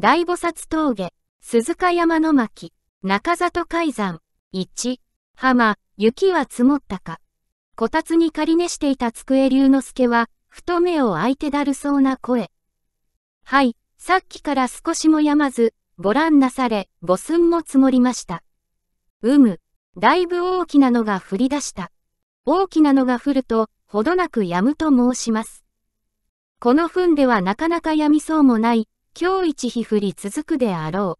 大菩薩峠、鈴鹿山の巻、中里海山、1、浜、雪は積もったか。こたつに仮寝していた机龍之介は、ふと目を開いてだるそうな声。はい、さっきから少しもやまず、ご覧なされ、母寸も積もりました。うむ、だいぶ大きなのが降り出した。大きなのが降ると、ほどなく止むと申します。この糞ではなかなか止みそうもない、今日一日降り続くであろ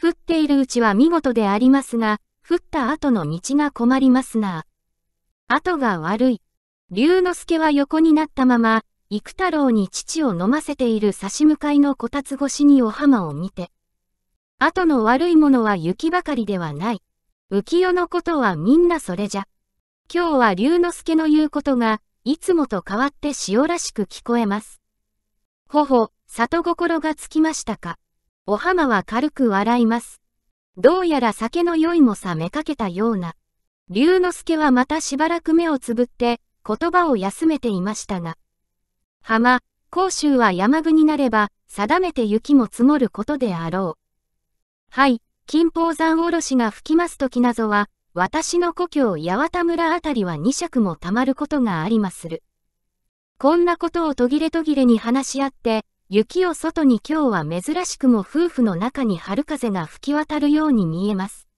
う。降っているうちは見事でありますが、降った後の道が困りますな。後が悪い。龍之介は横になったまま、幾太郎に父を飲ませている差し向かいのこたつ越しにお浜を見て。後の悪いものは雪ばかりではない。浮世のことはみんなそれじゃ。今日は龍之介の言うことが、いつもと変わって塩らしく聞こえます。ほほ、里心がつきましたか。お浜は軽く笑います。どうやら酒の酔いも冷めかけたような。龍之介はまたしばらく目をつぶって、言葉を休めていましたが。浜、甲州は山具になれば、定めて雪も積もることであろう。はい、金峰山おろしが吹きますときなぞは、私の故郷八幡村あたりは二尺もたまることがありまする。こんなことを途切れ途切れに話し合って、雪を外に今日は珍しくも夫婦の中に春風が吹き渡るように見えます。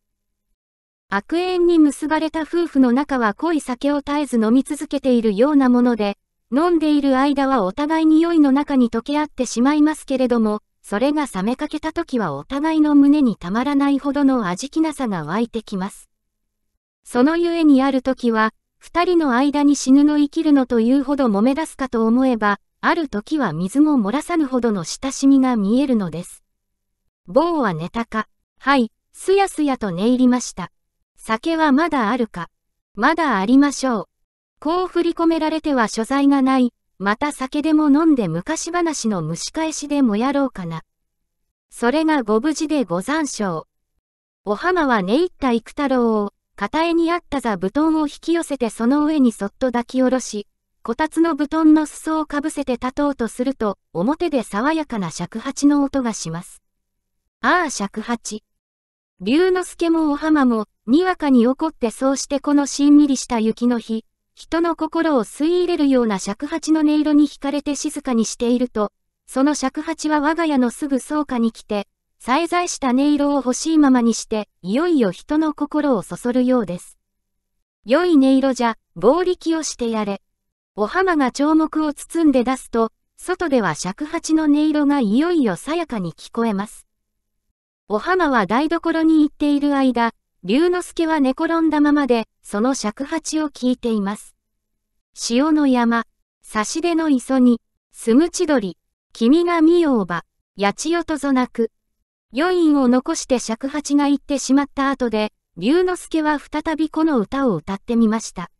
悪縁に結ばれた夫婦の中は濃い酒を絶えず飲み続けているようなもので、飲んでいる間はお互いに酔いの中に溶け合ってしまいますけれども、それが冷めかけた時はお互いの胸にたまらないほどの味気なさが湧いてきます。そのゆえにある時は、二人の間に死ぬの生きるのというほど揉め出すかと思えば、ある時は水も漏らさぬほどの親しみが見えるのです。某は寝たか。はい、すやすやと寝入りました。酒はまだあるか。まだありましょう。こう振り込められては所在がない。また酒でも飲んで昔話の蒸し返しでもやろうかな。それがご無事でござんしょう。お浜は寝入った幾太郎を、片絵にあった座布団を引き寄せてその上にそっと抱き下ろし、こたつの布団の裾をかぶせて立とうとすると、表で爽やかな尺八の音がします。ああ尺八。龍之介もお浜も、にわかに怒ってそうしてこのしんみりした雪の日、人の心を吸い入れるような尺八の音色に惹かれて静かにしていると、その尺八は我が家のすぐ倉下に来て、再在した音色を欲しいままにして、いよいよ人の心をそそるようです。良い音色じゃ、暴力をしてやれ。お浜が彫目を包んで出すと、外では尺八の音色がいよいよさやかに聞こえます。お浜は台所に行っている間、龍之介は寝転んだままで、その尺八を聞いています。潮の山、差し出の磯に、すむちどり、君が見ようば、八千代とぞなく。余韻を残して尺八が行ってしまった後で、龍之介は再びこの歌を歌ってみました。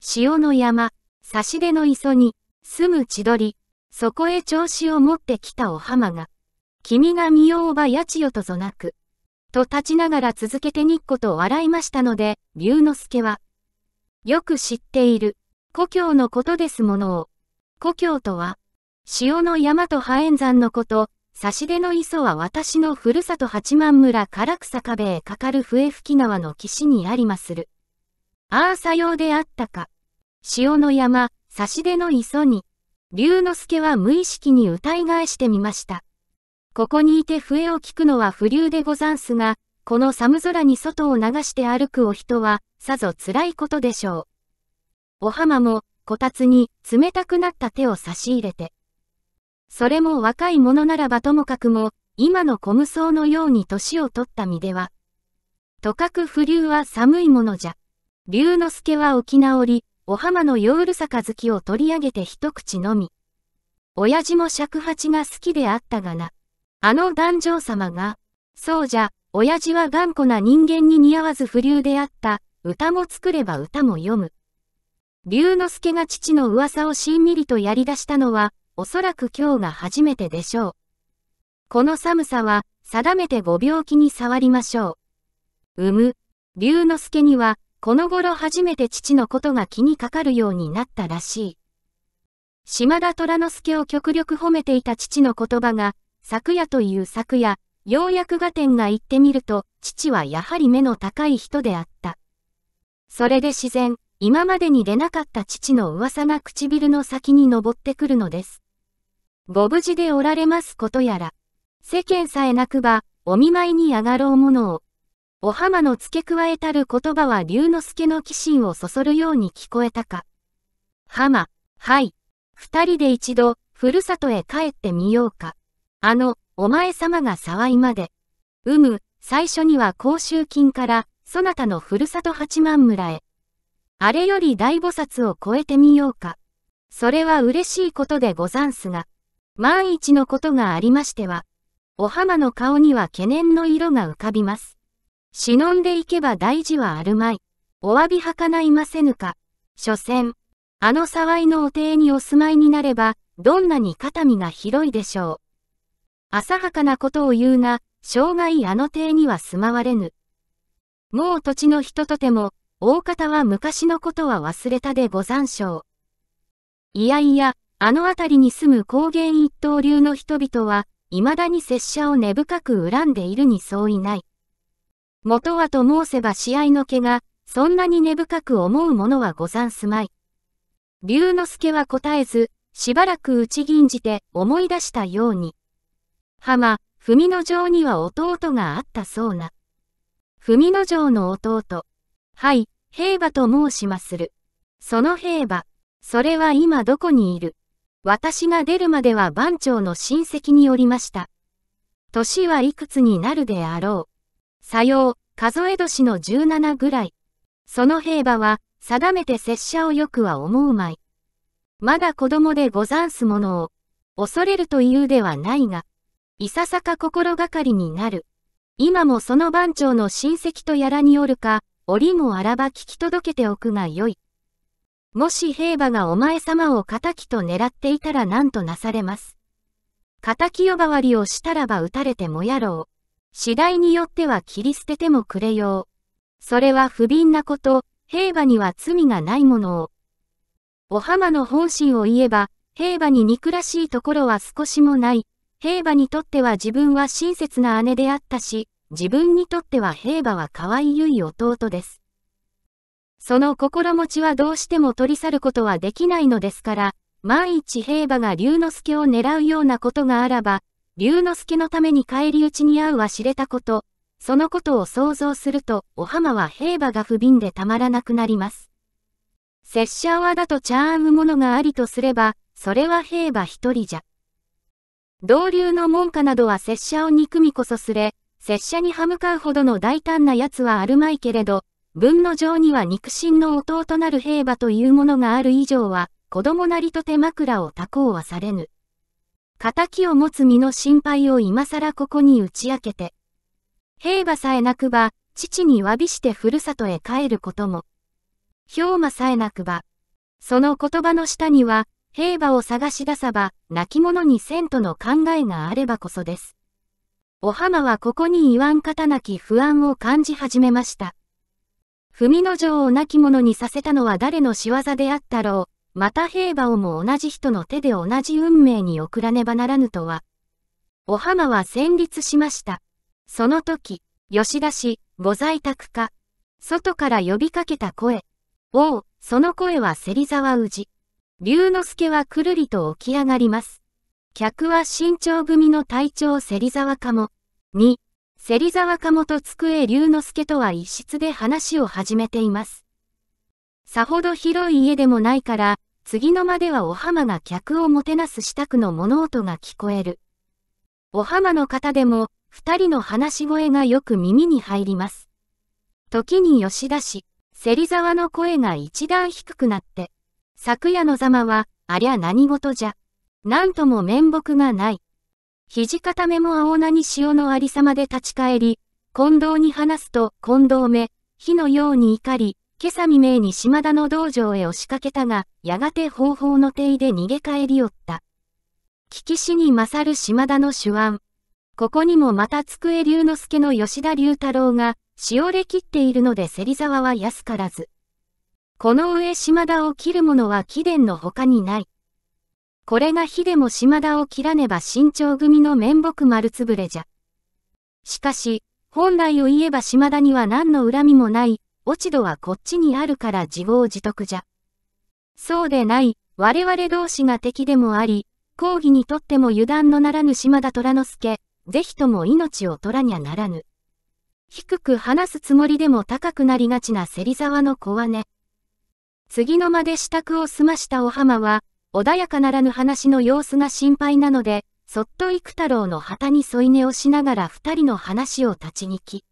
潮の山、差し出の磯に、住む千鳥、そこへ調子を持ってきたお浜が、君が見ようばやちよとぞなく、と立ちながら続けてにっこと笑いましたので、龍之介は、よく知っている、故郷のことですものを、故郷とは、潮の山と破炎山のこと、差し出の磯は私のふるさと八幡村唐草壁へかかる笛吹川の岸にありまする。ああさようであったか。潮の山、差し出の磯に、龍之介は無意識に歌い返してみました。ここにいて笛を聞くのは不流でござんすが、この寒空に外を流して歩くお人は、さぞ辛いことでしょう。お浜も、こたつに冷たくなった手を差し入れて。それも若い者ならばともかくも、今の小無双のように年を取った身では。とかく不流は寒いものじゃ。龍之介は沖縄り、お浜の夜うルさかを取り上げて一口のみ。親父も尺八が好きであったがな。あの壇上様が、そうじゃ、親父は頑固な人間に似合わず不流であった、歌も作れば歌も読む。龍之介が父の噂をしんみりとやり出したのは、おそらく今日が初めてでしょう。この寒さは、定めてご病気に触りましょう。産む、龍之介には、この頃初めて父のことが気にかかるようになったらしい。島田虎之助を極力褒めていた父の言葉が、昨夜という昨夜、ようやく合点が行ってみると、父はやはり目の高い人であった。それで自然、今までに出なかった父の噂が唇の先に登ってくるのです。ご無事でおられますことやら、世間さえなくば、お見舞いに上がろうものを、お浜の付け加えたる言葉は龍之介の鬼心をそそるように聞こえたか。浜、はい。二人で一度、ふるさとへ帰ってみようか。あの、お前様が騒いまで。うむ、最初には甲州金から、そなたのふるさと八幡村へ。あれより大菩薩を超えてみようか。それは嬉しいことでござんすが、万一のことがありましては、お浜の顔には懸念の色が浮かびます。忍んでいけば大事はあるまい。お詫びはかないませぬか。所詮、あの沢井のお邸にお住まいになれば、どんなに肩身が広いでしょう。浅はかなことを言うな、生涯あの邸には住まわれぬ。もう土地の人とても、大方は昔のことは忘れたでござんしょう。いやいや、あの辺りに住む高原一刀流の人々は、未だに拙者を根深く恨んでいるに相違ない。元はと申せば試合の毛が、そんなに根深く思うものはござんすまい。龍之介は答えず、しばらく打ち銀じて思い出したように。浜、文の城には弟があったそうな。文の城の弟。はい、兵馬と申しまする。その兵馬、それは今どこにいる私が出るまでは番長の親戚におりました。年はいくつになるであろう。左様、数え年の17ぐらい。その兵馬は、定めて拙者をよくは思うまい。まだ子供でござんすものを、恐れるというではないが、いささか心がかりになる。今もその番長の親戚とやらによるか、折もあらば聞き届けておくがよい。もし兵馬がお前様を仇と狙っていたら何となされます。仇呼ばわりをしたらば撃たれてもやろう。次第によっては切り捨ててもくれよう。それは不憫なこと、兵馬には罪がないものを。お浜の本心を言えば、兵馬に憎らしいところは少しもない。兵馬にとっては自分は親切な姉であったし、自分にとっては兵馬は可愛良い弟です。その心持ちはどうしても取り去ることはできないのですから、万一兵馬が龍之介を狙うようなことがあらば、龍之介のために返り討ちに会うは知れたこと、そのことを想像すると、お浜は兵馬が不憫でたまらなくなります。拙者はだとちゃむものがありとすれば、それは兵馬一人じゃ。同流の門下などは拙者を憎みこそすれ、拙者に歯向かうほどの大胆な奴はあるまいけれど、文の上には肉親の弟なる兵馬というものがある以上は、子供なりと手枕をたこうはされぬ。仇を持つ身の心配を今更ここに打ち明けて、兵馬さえなくば、父に詫びしてふるさとへ帰ることも。兵馬さえなくば、その言葉の下には、兵馬を探し出さば、泣き者にせんとの考えがあればこそです。お浜はここに言わん方なき不安を感じ始めました。文の城を亡き者にさせたのは誰の仕業であったろう。また兵馬をも同じ人の手で同じ運命に送らねばならぬとは。お浜は戦慄しました。その時、吉田氏、ご在宅か。外から呼びかけた声。おう、その声は芹沢氏。龍之介はくるりと起き上がります。客は身長組の隊長芹沢かも。に、芹沢かもと机龍之介とは一室で話を始めています。さほど広い家でもないから、次の間ではお浜が客をもてなす支度の物音が聞こえる。お浜の方でも、二人の話し声がよく耳に入ります。時に吉田氏、芹沢の声が一段低くなって、昨夜のざまは、ありゃ何事じゃ。なんとも面目がない。土固めも青菜に潮のありさまで立ち返り、近藤に話すと近藤目、火のように怒り、今朝未明に島田の道場へ押しかけたが、やがて方法の手で逃げ帰りおった。聞き死に勝る島田の手腕。ここにもまた机龍之介の吉田龍太郎が、しおれ切っているので芹沢は安からず。この上島田を切る者は貴殿の他にない。これが火でも島田を切らねば慎重組の面目丸つぶれじゃ。しかし、本来を言えば島田には何の恨みもない、落ち度はこっちにあるから自業自得じゃ。そうでない、我々同士が敵でもあり、抗議にとっても油断のならぬ島田虎之助、ぜひとも命を取らにゃならぬ。低く話すつもりでも高くなりがちな芹沢の小ね。次の間で支度を済ましたお浜は、穏やかならぬ話の様子が心配なので、そっと幾太郎の旗に添い寝をしながら二人の話を立ち聞き。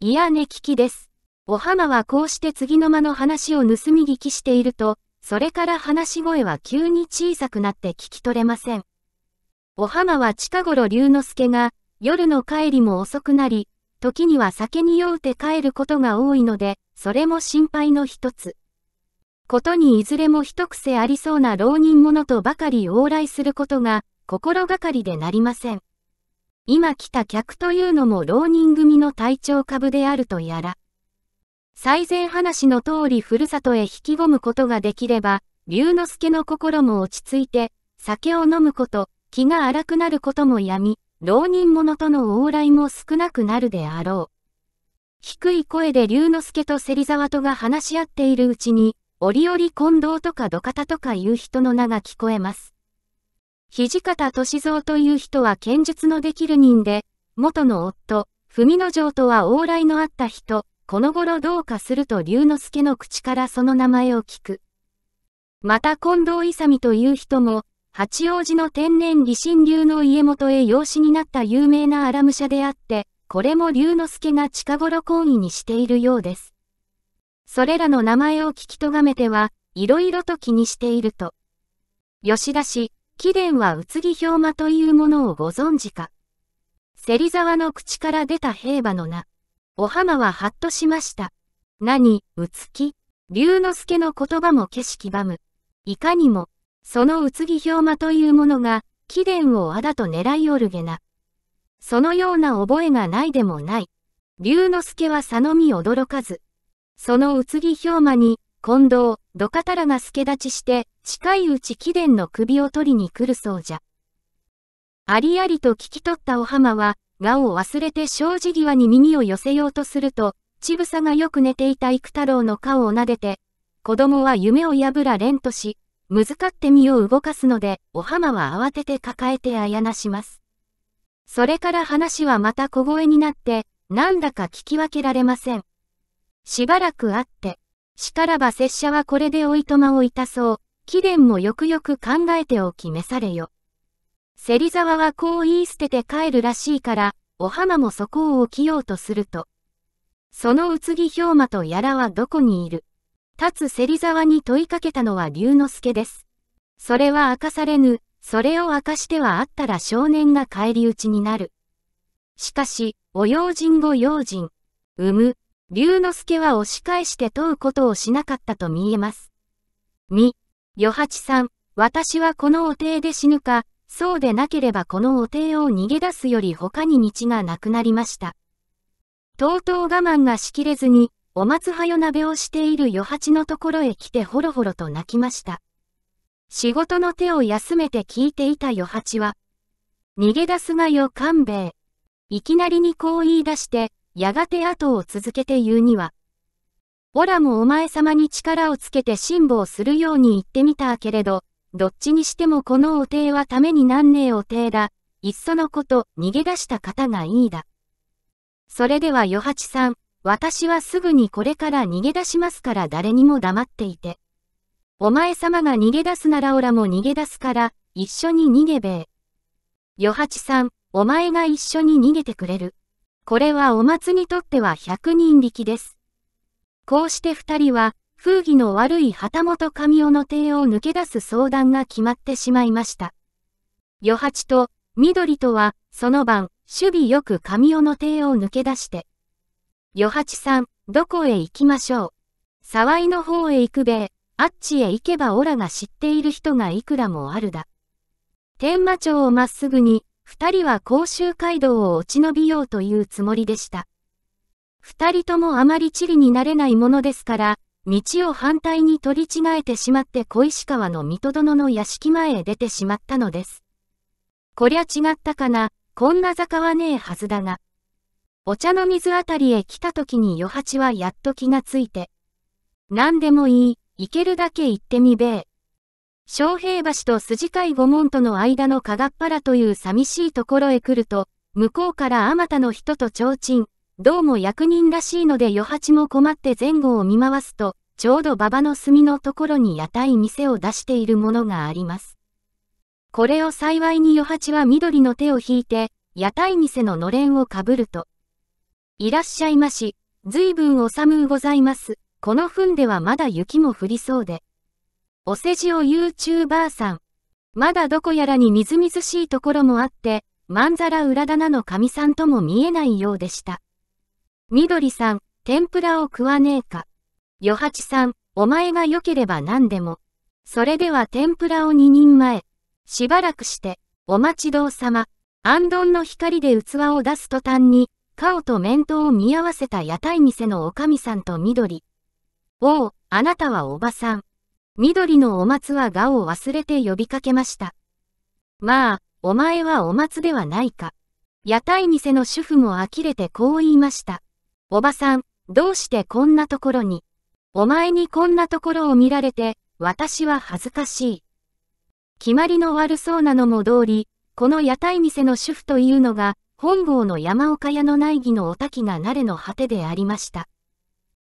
いや寝聞きです。お浜はこうして次の間の話を盗み聞きしていると、それから話し声は急に小さくなって聞き取れません。お浜は近頃龍之介が、夜の帰りも遅くなり、時には酒に酔うて帰ることが多いので、それも心配の一つ。ことにいずれも一癖ありそうな浪人者とばかり往来することが、心がかりでなりません。今来た客というのも浪人組の体調株であるとやら。最前話の通りふるさとへ引き込むことができれば、龍之介の心も落ち着いて、酒を飲むこと、気が荒くなることもやみ、浪人者との往来も少なくなるであろう。低い声で龍之介と芹沢とが話し合っているうちに、折々近藤とか土方とかいう人の名が聞こえます。土方歳三という人は剣術のできる人で、元の夫、文之丞とは往来のあった人、この頃どうかすると龍之介の口からその名前を聞く。また近藤勇という人も、八王子の天然理心流の家元へ養子になった有名な荒武者であって、これも龍之介が近頃講義にしているようです。それらの名前を聞きとがめては、いろいろと気にしていると。吉田氏、貴殿は宇津木氷馬というものをご存知か。芹沢の口から出た兵馬の名。お浜ははっとしました。何、うつき。龍之介の言葉も景色ばむ。いかにも、そのうつぎひょうまというものが、貴殿をあだと狙いおるげな。そのような覚えがないでもない。龍之介は佐野み驚かず。そのうつぎひょうまに、近藤、土方らが助立ちして、近いうち貴殿の首を取りに来るそうじゃ。ありありと聞き取ったお浜は、がを忘れて障子際に耳を寄せようとすると、ちぶさがよく寝ていた幾太郎の顔を撫でて、子供は夢を破られんとし、むずかって身を動かすので、お浜は慌てて抱えてあやなします。それから話はまた小声になって、なんだか聞き分けられません。しばらく会って、しからば拙者はこれでおいとまをいたそう、貴殿もよくよく考えておき召されよ。芹沢はこう言い捨てて帰るらしいから、お浜もそこを起きようとすると。その宇津木氷馬とやらはどこにいる立つ芹沢に問いかけたのは龍之介です。それは明かされぬ、それを明かしてはあったら少年が返り討ちになる。しかし、お用心ご用心、産む、龍之介は押し返して問うことをしなかったと見えます。み、与八さん、私はこのお邸で死ぬか、そうでなければこのお帝を逃げ出すより他に道がなくなりました。とうとう我慢がしきれずに、お松はよ鍋をしている与八のところへ来てほろほろと泣きました。仕事の手を休めて聞いていた与八は、逃げ出すがよ勘兵衛。いきなりにこう言い出して、やがて後を続けて言うには、オラもお前様に力をつけて辛抱するように言ってみたけれど、どっちにしてもこのお手はためになんねえお手だ。いっそのこと、逃げ出した方がいいだ。それでは与八さん、私はすぐにこれから逃げ出しますから誰にも黙っていて。お前様が逃げ出すならオラも逃げ出すから、一緒に逃げべえ。与八さん、お前が一緒に逃げてくれる。これはお松にとっては百人力です。こうして二人は、風紀の悪い旗本神尾の邸を抜け出す相談が決まってしまいました。与八と緑とは、その晩、守備よく神尾の邸を抜け出して。与八さん、どこへ行きましょう。沢井の方へ行くべえ、あっちへ行けばオラが知っている人がいくらもあるだ。天馬町をまっすぐに、二人は甲州街道を落ち延びようというつもりでした。二人ともあまり地理になれないものですから、道を反対に取り違えてしまって小石川の水戸殿の屋敷前へ出てしまったのです。こりゃ違ったかな、こんな坂はねえはずだが。お茶の水あたりへ来た時に余八はやっと気がついて。何でもいい、行けるだけ行ってみべえ。昌平橋と筋飼五門との間のかがっぱらという寂しいところへ来ると、向こうからあまたの人と提灯、どうも役人らしいので余八も困って前後を見回すと、ちょうど馬場の隅のところに屋台店を出しているものがあります。これを幸いに余八は緑の手を引いて、屋台店ののれんをかぶると。いらっしゃいまし、ずいぶんお寒うございます。この糞ではまだ雪も降りそうで。お世辞を YouTuber さん。まだどこやらにみずみずしいところもあって、まんざら裏棚の神さんとも見えないようでした。みどりさん、天ぷらを食わねえか。余八さん、お前が良ければ何でも。それでは天ぷらを二人前。しばらくして、お待ちどうさま。あんの光で器を出す途端に、顔と面倒を見合わせた屋台店のおかみさんと緑。おう、あなたはおばさん。緑のお松は我を忘れて呼びかけました。まあ、お前はお松ではないか。屋台店の主婦も呆れてこう言いました。おばさん、どうしてこんなところに。お前にこんなところを見られて、私は恥ずかしい。決まりの悪そうなのも通り、この屋台店の主婦というのが、本郷の山岡屋の内儀のお滝が慣れの果てでありました。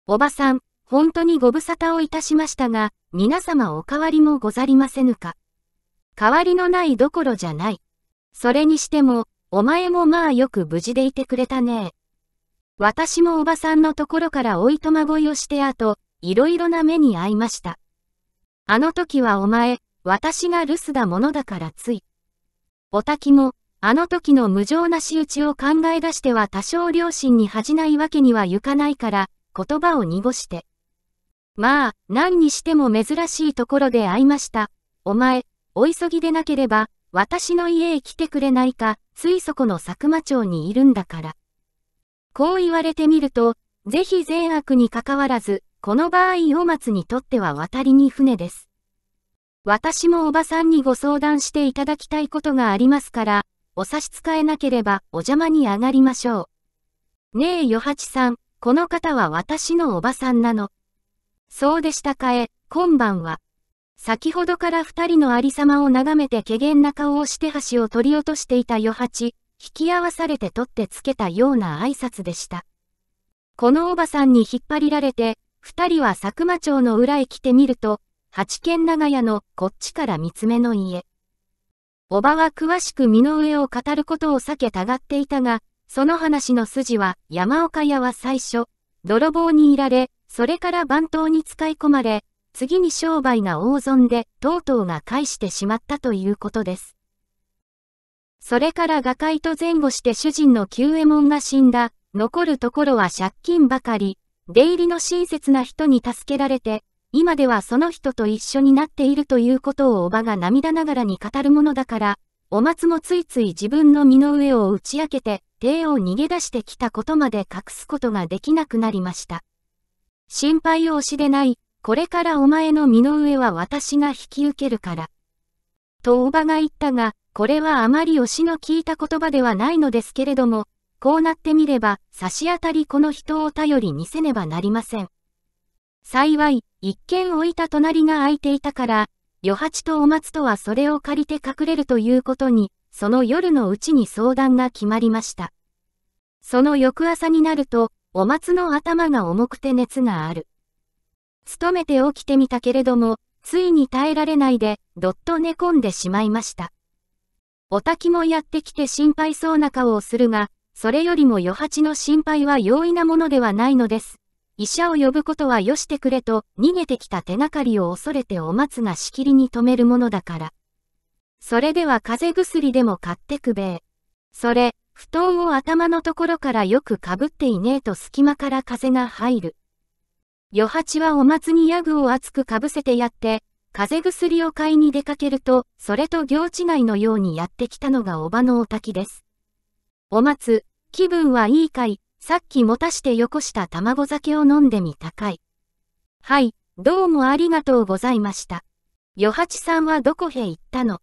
おばさん、本当にご無沙汰をいたしましたが、皆様お変わりもござりませぬか。変わりのないどころじゃない。それにしても、お前もまあよく無事でいてくれたね私もおばさんのところからおいとまごいをしてあと、いろいろな目に遭いました。あの時はお前、私が留守だものだからつい。おたきも、あの時の無情な仕打ちを考え出しては多少良心に恥じないわけにはいかないから、言葉を濁して。まあ、何にしても珍しいところで会いました。お前、お急ぎでなければ、私の家へ来てくれないか、ついそこの佐久間町にいるんだから。こう言われてみると、ぜひ善悪にかかわらず、この場合お松にとっては渡りに船です。私もおばさんにご相談していただきたいことがありますから、お差し支えなければお邪魔に上がりましょう。ねえ与八さん、この方は私のおばさんなの。そうでしたかえ、今晩は。先ほどから二人のありさまを眺めて怪げな顔をして箸を取り落としていた与八、引き合わされて取ってつけたような挨拶でした。このおばさんに引っ張りられて、二人は佐久間町の裏へ来てみると、八軒長屋のこっちから三つ目の家。おばは詳しく身の上を語ることを避けたがっていたが、その話の筋は山岡屋は最初、泥棒にいられ、それから番頭に使い込まれ、次に商売が大損で、とうとうが返してしまったということです。それから画界と前後して主人の旧右衛門が死んだ、残るところは借金ばかり、出入りの親切な人に助けられて、今ではその人と一緒になっているということをおばが涙ながらに語るものだから、お松もついつい自分の身の上を打ち明けて、帝を逃げ出してきたことまで隠すことができなくなりました。心配を押しでない、これからお前の身の上は私が引き受けるから。とおばが言ったが、これはあまり推しの聞いた言葉ではないのですけれども、こうなってみれば、差し当たりこの人を頼りにせねばなりません。幸い、一軒置いた隣が空いていたから、余八とお松とはそれを借りて隠れるということに、その夜のうちに相談が決まりました。その翌朝になると、お松の頭が重くて熱がある。勤めて起きてみたけれども、ついに耐えられないで、どっと寝込んでしまいました。おたきもやってきて心配そうな顔をするが、それよりも余八の心配は容易なものではないのです。医者を呼ぶことはよしてくれと、逃げてきた手がかりを恐れてお松がしきりに止めるものだから。それでは風邪薬でも買ってくべえ。それ、布団を頭のところからよくかぶっていねえと隙間から風が入る。余八はお松にヤグを厚くかぶせてやって、風邪薬を買いに出かけると、それと行違いのようにやってきたのがおばのお滝です。お松、気分はいいかい、さっき持たしてよこした卵酒を飲んでみたかい。はい、どうもありがとうございました。与八さんはどこへ行ったの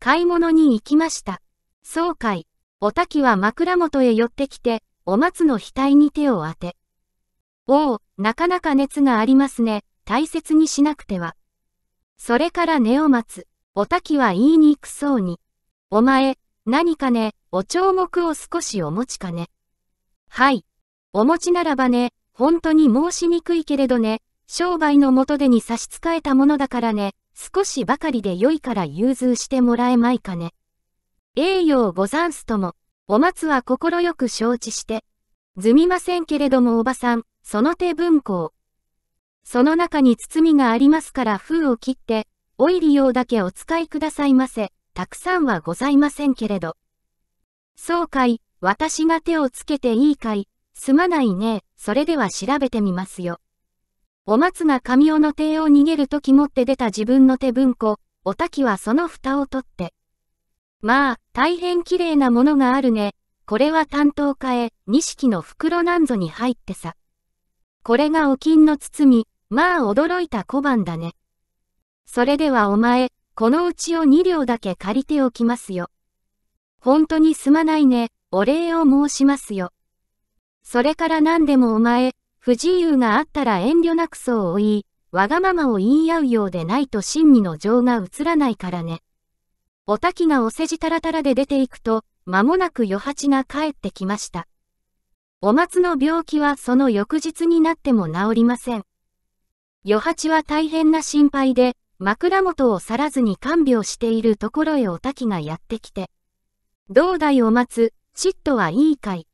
買い物に行きました。そうかい。お滝は枕元へ寄ってきて、お松の額に手を当て。おお、なかなか熱がありますね。大切にしなくては。それから根を待つ。お滝は言いにくそうに。お前、何かね、お彫刻を少しお持ちかね。はい。お持ちならばね、本当に申しにくいけれどね、商売の元手に差し支えたものだからね、少しばかりで良いから融通してもらえまいかね。栄養ござんすとも、お松は快く承知して。すみませんけれどもおばさん、その手文庫を。その中に包みがありますから封を切って、オイリ用だけお使いくださいませ。たくさんはございませんけれど。そうかい、私が手をつけていいかい、すまないね、それでは調べてみますよ。お松が神尾の手を逃げるとき持って出た自分の手文庫、お滝はその蓋を取って。まあ、大変綺麗なものがあるね。これは担当家へ、錦の袋なんぞに入ってさ。これがお金の包み、まあ驚いた小判だね。それではお前、このうちを2両だけ借りておきますよ。本当にすまないね、お礼を申しますよ。それから何でもお前、不自由があったら遠慮なくそうを言い、わがままを言い合うようでないと真理の情が映らないからね。お滝がお世辞たらたらで出ていくと、間もなく余八が帰ってきました。お松の病気はその翌日になっても治りません。与八は大変な心配で、枕元を去らずに看病しているところへお滝がやってきて。道代を待つ、嫉妬はいいかい。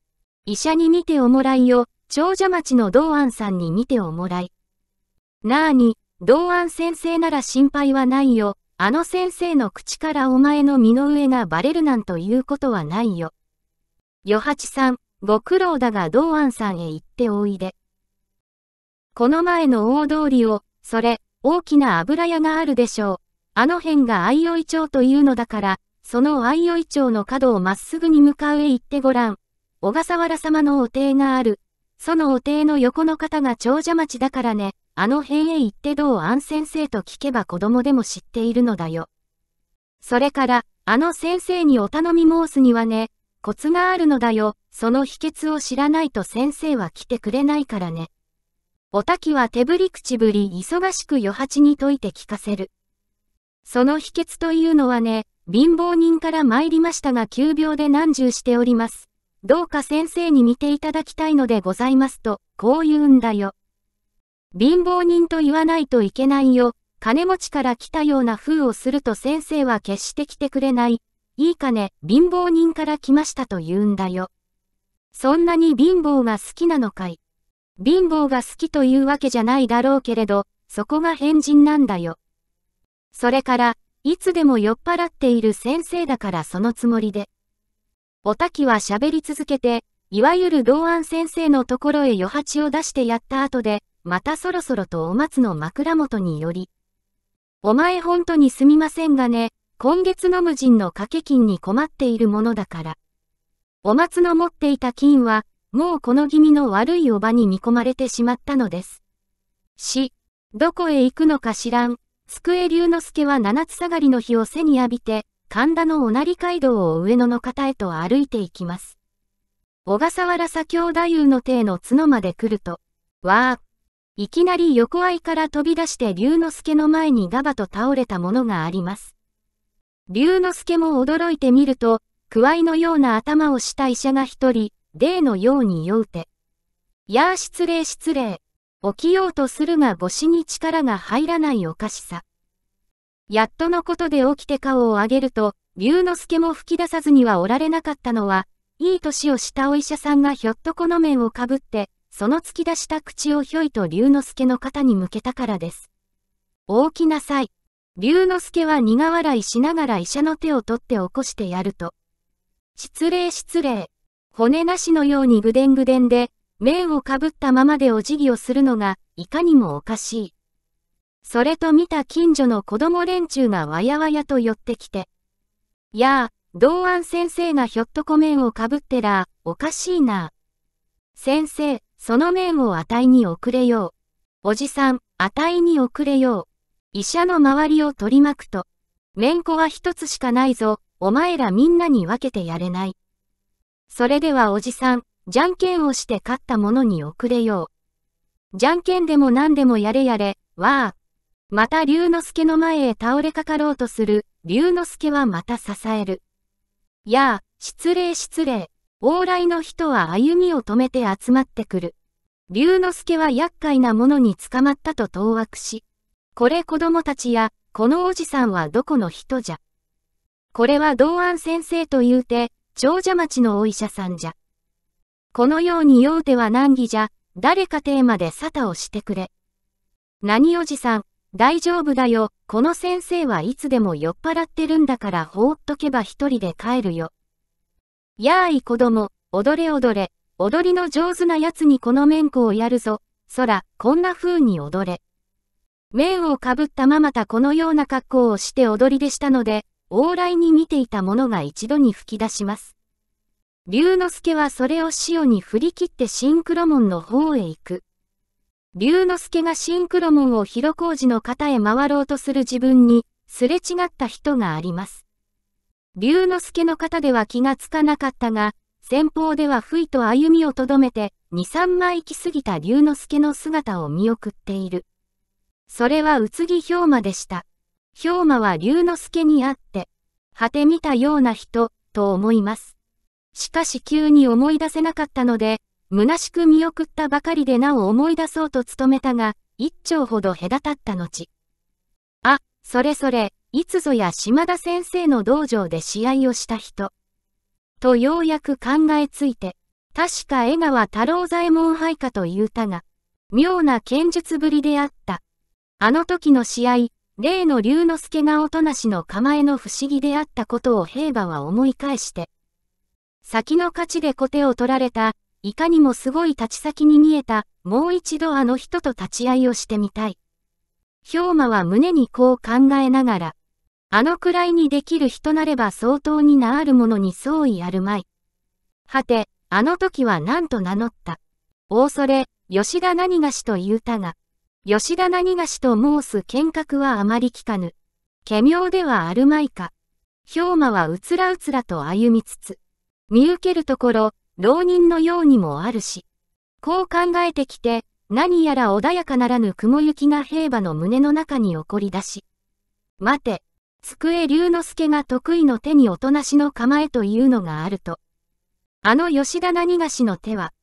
医者に見ておもらいよ、長者町の道安さんに見ておもらい。なあに、道安先生なら心配はないよ。あの先生の口からお前の身の上がバレるなんということはないよ。与八さん、ご苦労だが道安さんへ行っておいで。この前の大通りを、それ、大きな油屋があるでしょう。あの辺が相生町というのだから、その相生町の角をまっすぐに向かうへ行ってごらん。小笠原様のお邸がある。そのお邸の横の方が長者町だからね、あの辺へ行ってどう安先生と聞けば子供でも知っているのだよ。それから、あの先生にお頼み申すにはね、コツがあるのだよ、その秘訣を知らないと先生は来てくれないからね。おたきは手ぶり口ぶり忙しく余八に解いて聞かせる。その秘訣というのはね、貧乏人から参りましたが急病で難重しております。どうか先生に見ていただきたいのでございますと、こう言うんだよ。貧乏人と言わないといけないよ。金持ちから来たような風をすると先生は決して来てくれない。いいかね、貧乏人から来ましたと言うんだよ。そんなに貧乏が好きなのかい。貧乏が好きというわけじゃないだろうけれど、そこが変人なんだよ。それから、いつでも酔っ払っている先生だからそのつもりで。おたきは喋り続けて、いわゆる道安先生のところへ余八を出してやった後で、またそろそろとお松の枕元に寄り。お前本当にすみませんがね、今月の無人の掛け金に困っているものだから。お松の持っていた金は、もうこの気味の悪いおばに見込まれてしまったのです。し、どこへ行くのか知らん。机龍之介は七つ下がりの日を背に浴びて、神田のおなり街道を上野の方へと歩いていきます。小笠原左京太夫の邸の角まで来ると、わあ、いきなり横合いから飛び出して龍之介の前にガバと倒れたものがあります。龍之介も驚いてみると、くわいのような頭をした医者が一人、例のように酔うて。やあ失礼失礼。起きようとするが腰に力が入らないおかしさ。やっとのことで起きて顔を上げると、龍之介も吹き出さずにはおられなかったのは、いい年をしたお医者さんがひょっとこの面をかぶって、その突き出した口をひょいと龍之介の肩に向けたからです。大きなさい。龍之介は苦笑いしながら医者の手を取って起こしてやると。失礼失礼。骨なしのようにぐでんぐでんで、面をかぶったままでお辞儀をするのが、いかにもおかしい。それと見た近所の子供連中がわやわやと寄ってきて。やあ、道安先生がひょっとこ面をかぶってら、おかしいな。先生、その面をあたいに送れよう。おじさん、あたいに送れよう。医者の周りを取り巻くと、面子は一つしかないぞ、お前らみんなに分けてやれない。それではおじさん、じゃんけんをして勝った者に遅れよう。じゃんけんでも何でもやれやれ、わあ。また龍之介の前へ倒れかかろうとする、龍之介はまた支える。やあ、失礼失礼。往来の人は歩みを止めて集まってくる。龍之介は厄介な者に捕まったと当惑し、これ子供たちや、このおじさんはどこの人じゃ。これは道安先生というて、長者町のお医者さんじゃ。このように用手は難儀じゃ、誰かテーマで沙汰をしてくれ。何おじさん、大丈夫だよ、この先生はいつでも酔っ払ってるんだから放っとけば一人で帰るよ。やーい子供、踊れ踊れ、踊りの上手な奴にこの面子をやるぞ、そら、こんな風に踊れ。面をかぶったままたこのような格好をして踊りでしたので、往来に見ていたものが一度に吹き出します。龍之介はそれを潮に振り切ってシンクロモンの方へ行く。龍之介がシンクロモンを広小路の方へ回ろうとする自分に、すれ違った人があります。龍之介の方では気がつかなかったが、先方では不意と歩みをとどめて、二三枚行き過ぎた龍之介の姿を見送っている。それは宇津木氷馬でした。兵馬は龍之介にあって、果て見たような人、と思います。しかし急に思い出せなかったので、虚しく見送ったばかりでなお思い出そうと努めたが、一丁ほど隔たった後。あ、それそれ、いつぞや島田先生の道場で試合をした人。とようやく考えついて、確か江川太郎左衛門配下と言うたが、妙な剣術ぶりであった。あの時の試合、例の龍之介が音無しの構えの不思議であったことを平馬は思い返して、先の価値で小手を取られた、いかにもすごい立ち先に見えた、もう一度あの人と立ち会いをしてみたい。氷馬は胸にこう考えながら、あのくらいにできる人なれば相当になあるものに相違あるまい。はて、あの時は何と名乗った。大それ、吉田何がしと言うたが。吉田何がしと申す見学はあまり聞かぬ。化名ではあるまいか。氷馬はうつらうつらと歩みつつ、見受けるところ、浪人のようにもあるし。こう考えてきて、何やら穏やかならぬ雲行きが兵馬の胸の中に起こり出し。待て、机龍之介が得意の手におとなしの構えというのがあると。あの吉田何がしの手は、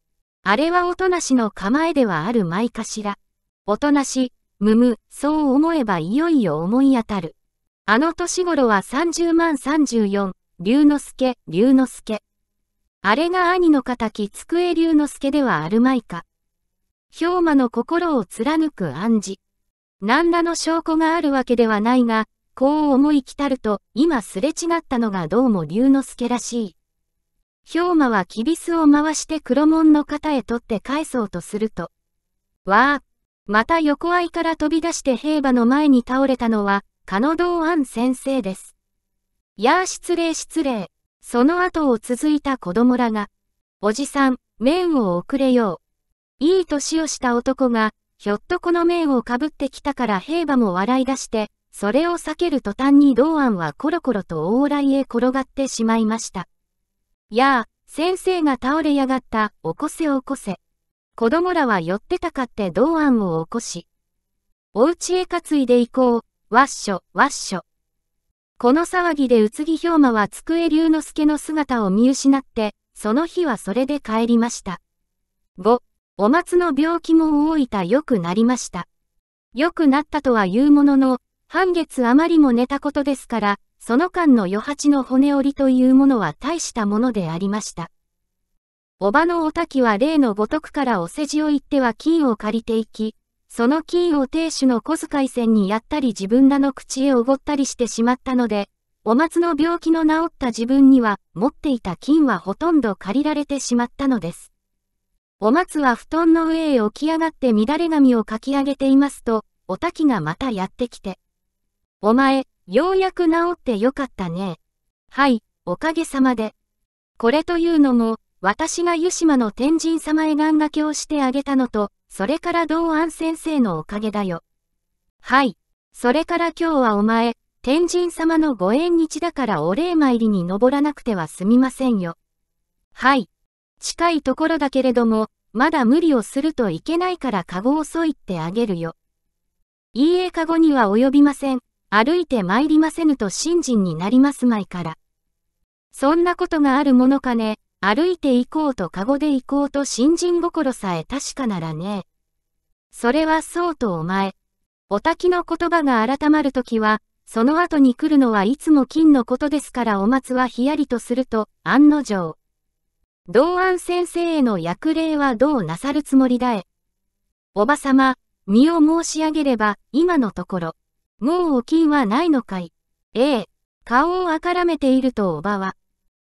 あれはおとなしの構えではあるまいかしら。おとなし、むむ、そう思えばいよいよ思い当たる。あの年頃は30万34、龍之介、龍之介。あれが兄の仇、机龍之介ではあるまいか。氷馬の心を貫く暗示。何らの証拠があるわけではないが、こう思い来たると、今すれ違ったのがどうも龍之介らしい。氷馬はキビスを回して黒門の肩へ取って返そうとすると。わあ、また横合いから飛び出して兵馬の前に倒れたのは、カノドーアン先生です。やあ失礼失礼。その後を続いた子供らが、おじさん、面を送れよう。いい年をした男が、ひょっとこの面をかぶってきたから兵馬も笑い出して、それを避ける途端に道安はコロコロと往来へ転がってしまいました。やあ、先生が倒れやがった、起こせ起こせ。子供らは寄ってたかって同案を起こし、お家へ担いで行こう、わっしょ、わっしょ。この騒ぎで宇津木兵馬は机龍之介の姿を見失って、その日はそれで帰りました。5、お松の病気も大たよくなりました。良くなったとは言うものの、半月あまりも寝たことですから、その間の余八の骨折りというものは大したものでありました。おばのお滝は例のごとくからお世辞を言っては金を借りていき、その金を亭主の小遣い銭にやったり自分らの口へおごったりしてしまったので、お松の病気の治った自分には持っていた金はほとんど借りられてしまったのです。お松は布団の上へ起き上がって乱れ髪をかき上げていますと、お滝がまたやってきて。お前、ようやく治ってよかったね。はい、おかげさまで。これというのも、私が湯島の天神様へ願掛けをしてあげたのと、それから道安先生のおかげだよ。はい。それから今日はお前、天神様のご縁日だからお礼参りに登らなくてはすみませんよ。はい。近いところだけれども、まだ無理をするといけないからカゴをそいってあげるよ。いいえカゴには及びません。歩いて参りませぬと信心になりますまいから。そんなことがあるものかね。歩いて行こうとカゴで行こうと新人心さえ確かならね。え。それはそうとお前。お滝の言葉が改まるときは、その後に来るのはいつも金のことですからお松はひやりとすると、案の定。道安先生への役礼はどうなさるつもりだえ。おばさま、身を申し上げれば、今のところ、もうお金はないのかい。ええ、顔をあからめているとおばは、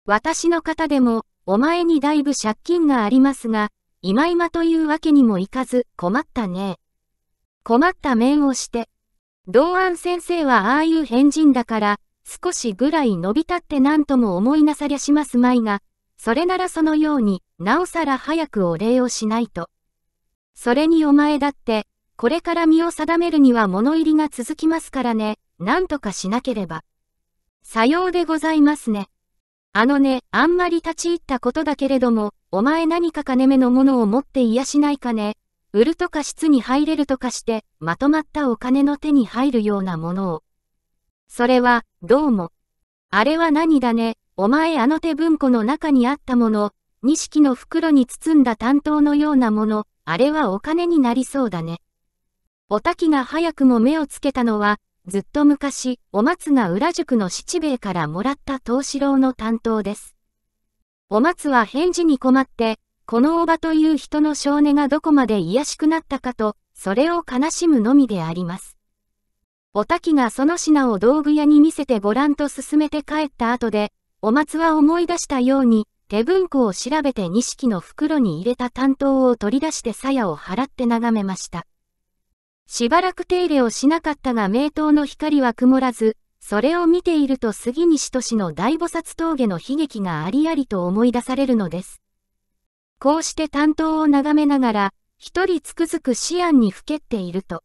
私の方でも、お前にだいぶ借金がありますが、今今というわけにもいかず困ったね。困った面をして。道安先生はああいう変人だから、少しぐらい伸びたって何とも思いなさりゃしますまいが、それならそのように、なおさら早くお礼をしないと。それにお前だって、これから身を定めるには物入りが続きますからね、なんとかしなければ。さようでございますね。あのね、あんまり立ち入ったことだけれども、お前何か金目のものを持って癒しないかね。売るとか室に入れるとかして、まとまったお金の手に入るようなものを。それは、どうも。あれは何だね、お前あの手文庫の中にあったもの、錦の袋に包んだ担当のようなもの、あれはお金になりそうだね。おたきが早くも目をつけたのは、ずっと昔、お松が裏塾の七兵衛からもらった東四郎の担当です。お松は返事に困って、このおばという人の少年がどこまで癒しくなったかと、それを悲しむのみであります。お滝がその品を道具屋に見せてごらんと進めて帰った後で、お松は思い出したように、手文庫を調べて錦の袋に入れた担当を取り出して鞘を払って眺めました。しばらく手入れをしなかったが名刀の光は曇らず、それを見ていると杉西都市の大菩薩峠の悲劇がありありと思い出されるのです。こうして担当を眺めながら、一人つくづく思案にふけっていると。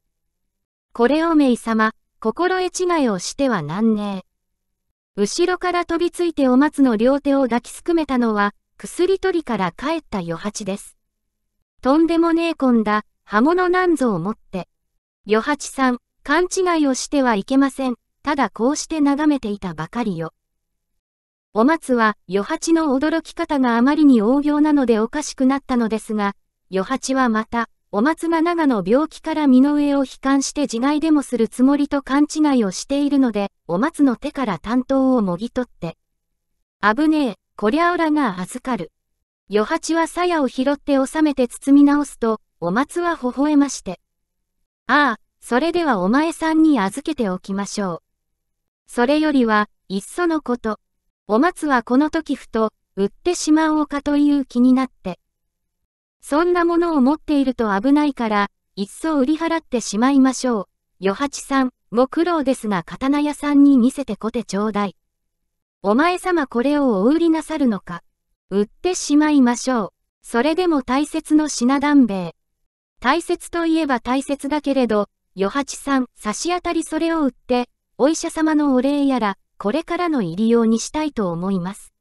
これをめい様、心得違いをしてはなんねえ。後ろから飛びついてお松の両手を抱きすくめたのは、薬取りから帰った余八です。とんでもねえこんだ、刃物なんぞを持って。与八さん、勘違いをしてはいけません。ただこうして眺めていたばかりよ。お松は、与八の驚き方があまりに大行なのでおかしくなったのですが、与八はまた、お松が長野病気から身の上を悲観して自害でもするつもりと勘違いをしているので、お松の手から担当をもぎ取って。危ねえ、こりゃおらが預かる。与八は鞘を拾って収めて包み直すと、お松は微笑まして。ああ、それではお前さんに預けておきましょう。それよりは、いっそのこと。お松はこの時ふと、売ってしまおうかという気になって。そんなものを持っていると危ないから、いっそ売り払ってしまいましょう。与八さん、も苦労ですが刀屋さんに見せてこてちょうだい。お前様これをお売りなさるのか。売ってしまいましょう。それでも大切の品断兵衛。大切といえば大切だけれど、与八さん、差し当たりそれを売って、お医者様のお礼やら、これからの入り用にしたいと思います。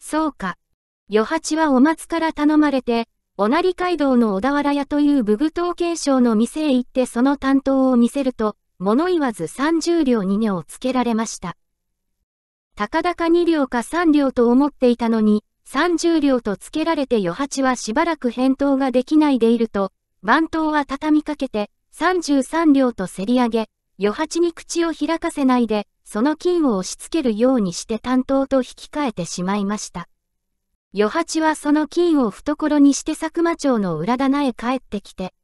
そうか。与八はお松から頼まれて、おなり街道の小田原屋という武具刀剣商の店へ行ってその担当を見せると、物言わず30両に根をつけられました。たかだか2両か3両と思っていたのに、30両とつけられて与八はしばらく返答ができないでいると、番頭は畳みかけて、33両と競り上げ、余八に口を開かせないで、その金を押し付けるようにして担当と引き換えてしまいました。余八はその金を懐にして佐久間町の裏棚へ帰ってきて、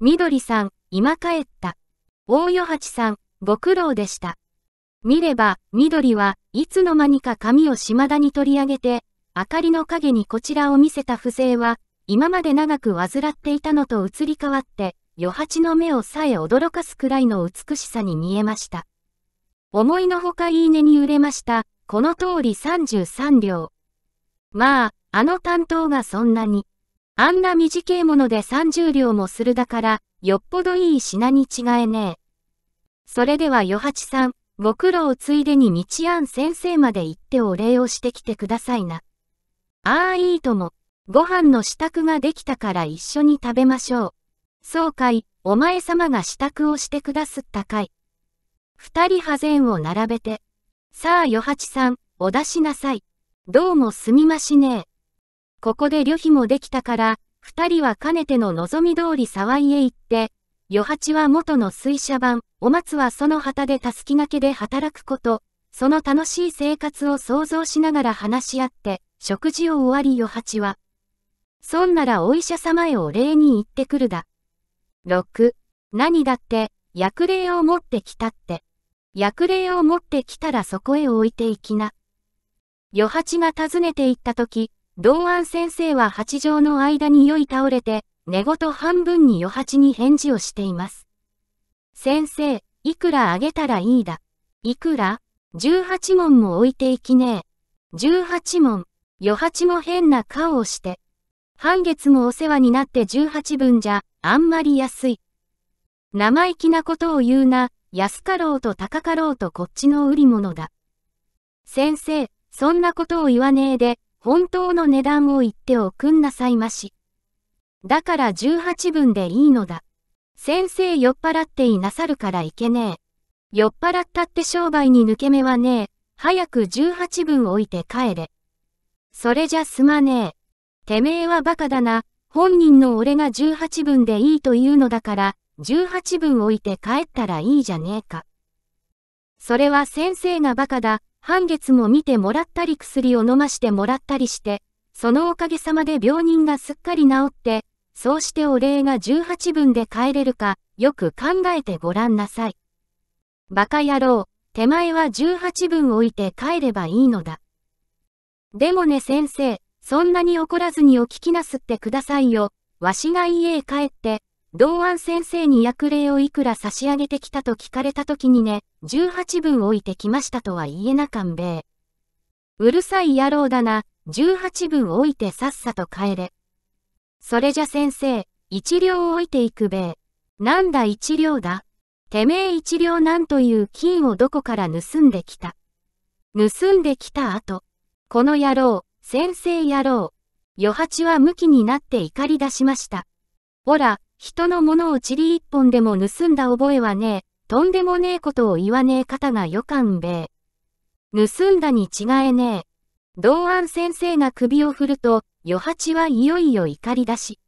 緑さん、今帰った。大余八さん、ご苦労でした。見れば、緑はいつの間にか髪を島田に取り上げて、明かりの影にこちらを見せた不正は、今まで長く患っていたのと移り変わって、余八の目をさえ驚かすくらいの美しさに見えました。思いのほかいいねに売れました。この通り33両。まあ、あの担当がそんなに。あんな短いもので30両もするだから、よっぽどいい品に違えねえ。それでは余八さん、ご苦労ついでに道案先生まで行ってお礼をしてきてくださいな。ああいいとも。ご飯の支度ができたから一緒に食べましょう。そうかい、お前様が支度をしてくだすったかい。二人派膳を並べて。さあ与八さん、お出しなさい。どうもすみましねえ。ここで旅費もできたから、二人はかねての望み通り沢井へ行って、与八は元の水車版、お松はその旗でたすきがけで働くこと、その楽しい生活を想像しながら話し合って、食事を終わり与八は、そんならお医者様へお礼に行ってくるだ。6、何だって、薬霊を持ってきたって。薬霊を持ってきたらそこへ置いていきな。余八が訪ねて行った時、道安先生は八畳の間に酔い倒れて、寝言半分に余八に返事をしています。先生、いくらあげたらいいだ。いくら ?18 問も置いていきねえ。18問。余八も変な顔をして。半月もお世話になって18分じゃ、あんまり安い。生意気なことを言うな、安かろうと高かろうとこっちの売り物だ。先生、そんなことを言わねえで、本当の値段を言っておくんなさいまし。だから18分でいいのだ。先生酔っ払っていなさるからいけねえ。酔っ払ったって商売に抜け目はねえ。早く18分置いて帰れ。それじゃすまねえ。てめえはバカだな。本人の俺が18分でいいというのだから、18分置いて帰ったらいいじゃねえか。それは先生がバカだ。半月も見てもらったり薬を飲ましてもらったりして、そのおかげさまで病人がすっかり治って、そうしてお礼が18分で帰れるか、よく考えてごらんなさい。バカ野郎、手前は18分置いて帰ればいいのだ。でもね先生、そんなに怒らずにお聞きなすってくださいよ。わしが家へ帰って、道安先生に薬礼をいくら差し上げてきたと聞かれた時にね、18分置いてきましたとは言えなかんべえ。うるさい野郎だな、18分置いてさっさと帰れ。それじゃ先生、一両置いていくべえ。なんだ一両だ。てめえ一両なんという金をどこから盗んできた。盗んできた後、この野郎、先生野郎。余八は無きになって怒り出しました。おら、人のものをり一本でも盗んだ覚えはねえ、とんでもねえことを言わねえ方がよかんべえ。盗んだに違えねえ。同案先生が首を振ると、余八はいよいよ怒り出し。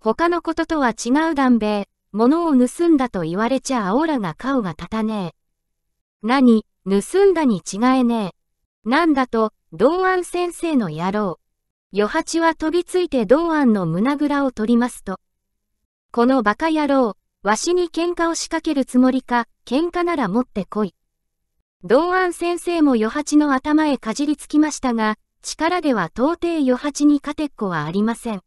他のこととは違うだんべえ、物を盗んだと言われちゃあおらが顔が立たねえ。何、盗んだに違えねえ。なんだと、道安先生の野郎。余八は飛びついて道安の胸ぐらを取りますと。この馬鹿野郎、わしに喧嘩を仕掛けるつもりか、喧嘩なら持ってこい。道安先生も余八の頭へかじりつきましたが、力では到底余八に勝てっこはありません。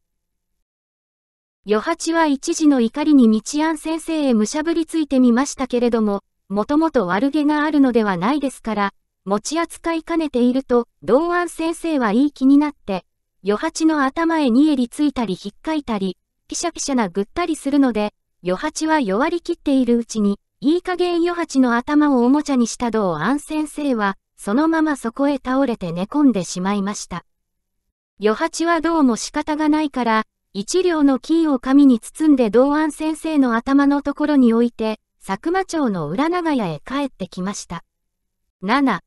余八は一時の怒りに道安先生へむしゃぶりついてみましたけれども、もともと悪気があるのではないですから、持ち扱いかねていると、道安先生はいい気になって、余八の頭へにえりついたり引っかいたり、ピシャピシャなぐったりするので、余八は弱りきっているうちに、いい加減余八の頭をおもちゃにした道安先生は、そのままそこへ倒れて寝込んでしまいました。余八はどうも仕方がないから、一両の金を紙に包んで道安先生の頭のところに置いて、佐久間町の裏長屋へ帰ってきました。7、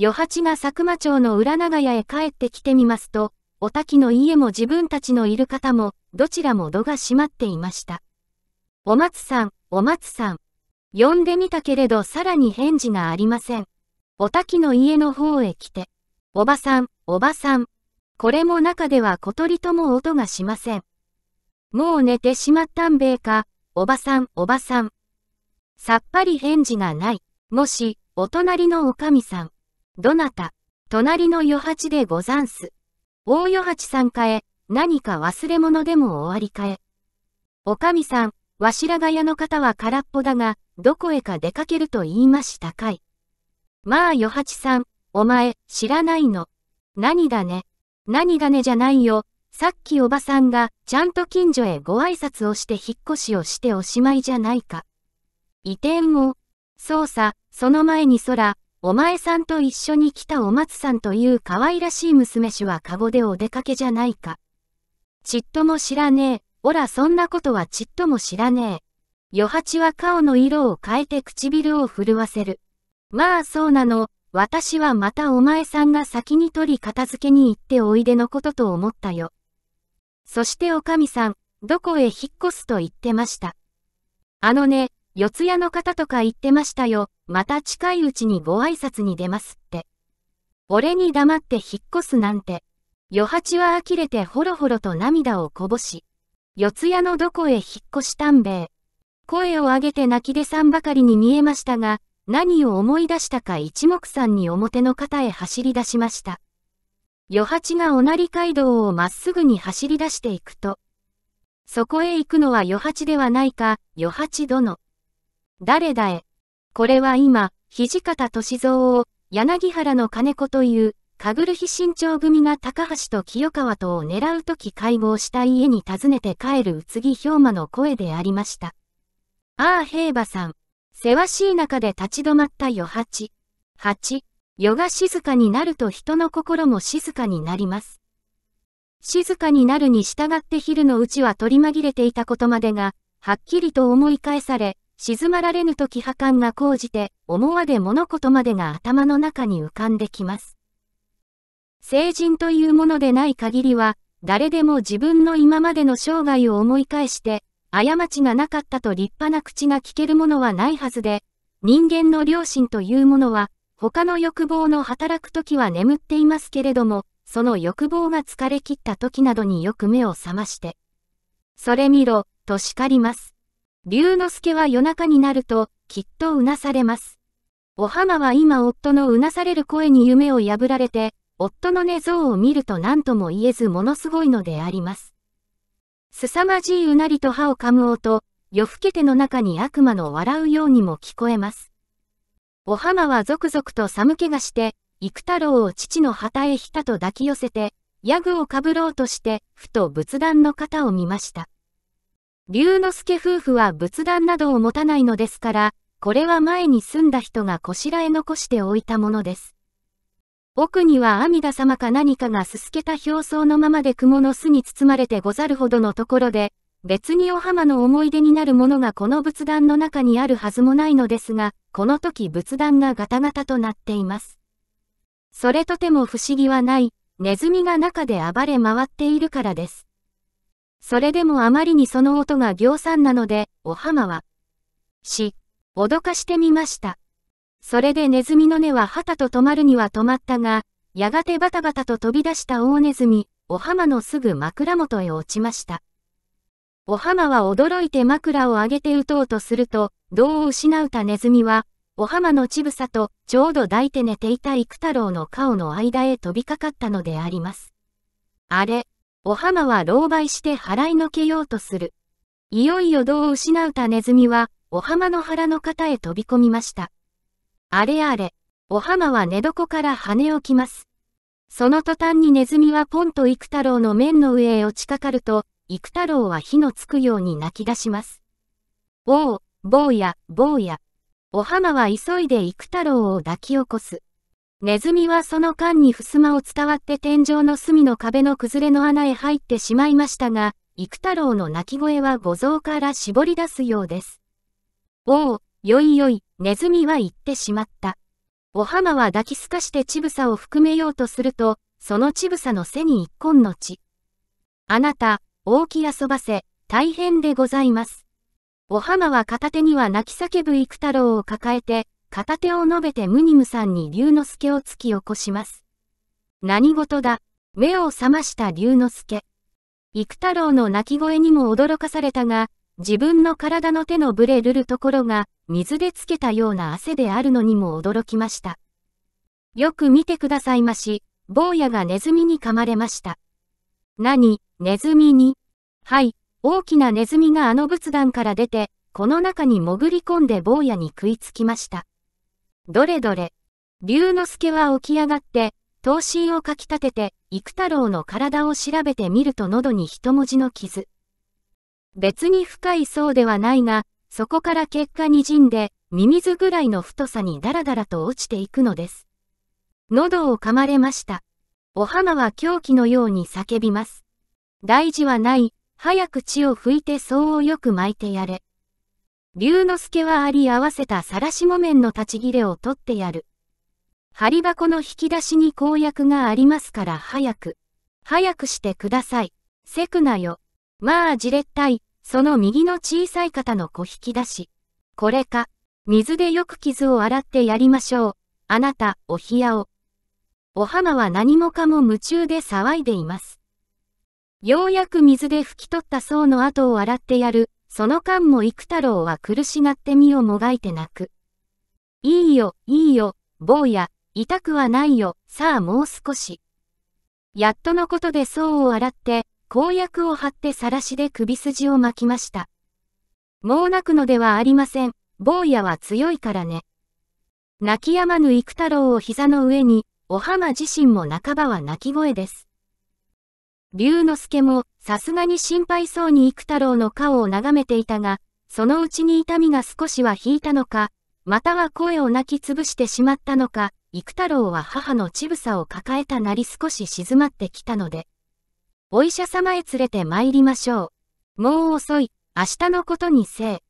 与八が佐久間町の裏長屋へ帰ってきてみますと、お滝の家も自分たちのいる方も、どちらも戸が閉まっていました。お松さん、お松さん。呼んでみたけれどさらに返事がありません。お滝の家の方へ来て、おばさん、おばさん。これも中では小鳥とも音がしません。もう寝てしまったんべえか、おばさん、おばさん。さっぱり返事がない。もし、お隣のおかみさん。どなた、隣の余八でござんす。大余八さんかえ、何か忘れ物でも終わりかえ。おかみさん、わしらがやの方は空っぽだが、どこへか出かけると言いましたかい。まあ余八さん、お前、知らないの。何だね。何だねじゃないよ。さっきおばさんが、ちゃんと近所へご挨拶をして引っ越しをしておしまいじゃないか。移転を。そうさ、その前に空、お前さんと一緒に来たお松さんという可愛らしい娘主はカゴでお出かけじゃないか。ちっとも知らねえ。おらそんなことはちっとも知らねえ。余八は顔の色を変えて唇を震わせる。まあそうなの。私はまたお前さんが先に取り片付けに行っておいでのことと思ったよ。そしておかみさん、どこへ引っ越すと言ってました。あのね、四谷の方とか言ってましたよ。また近いうちにご挨拶に出ますって。俺に黙って引っ越すなんて。余八は呆れてほろほろと涙をこぼし、四谷のどこへ引っ越したんべえ。声を上げて泣き出さんばかりに見えましたが、何を思い出したか一目散に表の方へ走り出しました。余八がおなり街道をまっすぐに走り出していくと、そこへ行くのは余八ではないか、余八殿。誰だえ。これは今、土方歳三を、柳原の金子という、かぐる非身長組が高橋と清川とを狙うとき会合した家に訪ねて帰る宇津木兵馬の声でありました。ああ平馬さん。せわしい中で立ち止まった余八。八、夜が静かになると人の心も静かになります。静かになるに従って昼のうちは取り紛れていたことまでが、はっきりと思い返され、静まられぬと気破感が講じて、思わで物事までが頭の中に浮かんできます。成人というものでない限りは、誰でも自分の今までの生涯を思い返して、過ちがなかったと立派な口が聞けるものはないはずで、人間の良心というものは、他の欲望の働く時は眠っていますけれども、その欲望が疲れ切った時などによく目を覚まして、それ見ろ、と叱ります。龍之介は夜中になると、きっとうなされます。お浜は今夫のうなされる声に夢を破られて、夫の寝相を見ると何とも言えずものすごいのであります。凄まじいうなりと歯を噛む音、夜更けての中に悪魔の笑うようにも聞こえます。お浜はぞくぞくと寒気がして、幾太郎を父の旗へひたと抱き寄せて、ヤグをかぶろうとして、ふと仏壇の肩を見ました。龍之介夫婦は仏壇などを持たないのですから、これは前に住んだ人がこしらえ残しておいたものです。奥には阿弥陀様か何かがすすけた表層のままで雲の巣に包まれてござるほどのところで、別にお浜の思い出になるものがこの仏壇の中にあるはずもないのですが、この時仏壇がガタガタとなっています。それとても不思議はない、ネズミが中で暴れ回っているからです。それでもあまりにその音が行産なので、お浜は、し、脅かしてみました。それでネズミの根は旗と止まるには止まったが、やがてバタバタと飛び出した大ネズミ、お浜のすぐ枕元へ落ちました。お浜は驚いて枕を上げて打とうとすると、胴を失うたネズミは、お浜のちぶさと、ちょうど抱いて寝ていた幾太郎の顔の間へ飛びかかったのであります。あれ、お浜は狼狽して払いのけようとする。いよいよ道を失うたネズミは、お浜の腹の方へ飛び込みました。あれあれ、お浜は寝床から跳ね起きます。その途端にネズミはポンと幾太郎の面の上へ落ちかかると、幾太郎は火のつくように泣き出します。おお、坊や、坊や。お浜は急いで幾太郎を抱き起こす。ネズミはその間に襖を伝わって天井の隅の壁の崩れの穴へ入ってしまいましたが、幾太郎の鳴き声は五蔵から絞り出すようです。おお、よいよい、ネズミは言ってしまった。お浜は抱きすかして乳房を含めようとすると、その乳房の背に一根の血。あなた、大き遊ばせ、大変でございます。お浜は片手には泣き叫ぶ幾太郎を抱えて、片手を述べてムニムさんに龍之介を突き起こします。何事だ目を覚ました龍之介。幾太郎の泣き声にも驚かされたが、自分の体の手のブレるるところが、水でつけたような汗であるのにも驚きました。よく見てくださいまし、坊やがネズミに噛まれました。何、ネズミにはい、大きなネズミがあの仏壇から出て、この中に潜り込んで坊やに食いつきました。どれどれ。龍之介は起き上がって、刀身をかき立てて、幾太郎の体を調べてみると喉に一文字の傷。別に深い層ではないが、そこから果に滲んで、ミミズぐらいの太さにダラダラと落ちていくのです。喉を噛まれました。お浜は狂気のように叫びます。大事はない、早く血を拭いて層をよく巻いてやれ。龍之介はあり合わせた晒し木綿の立ち切れを取ってやる。針箱の引き出しに公約がありますから早く。早くしてください。せくなよ。まあじれったい、その右の小さい方の小引き出し。これか。水でよく傷を洗ってやりましょう。あなた、お冷やを。お浜は何もかも夢中で騒いでいます。ようやく水で拭き取った層の跡を洗ってやる。その間も幾太郎は苦しがって身をもがいて泣く。いいよ、いいよ、坊や、痛くはないよ、さあもう少し。やっとのことで層を洗って、公約を張って晒しで首筋を巻きました。もう泣くのではありません。坊やは強いからね。泣き止まぬ幾太郎を膝の上に、お浜自身も半ばは泣き声です。龍之介も、さすがに心配そうに幾太郎の顔を眺めていたが、そのうちに痛みが少しは引いたのか、または声を泣き潰してしまったのか、幾太郎は母の乳房を抱えたなり少し静まってきたので、お医者様へ連れて参りましょう。もう遅い、明日のことにせえ。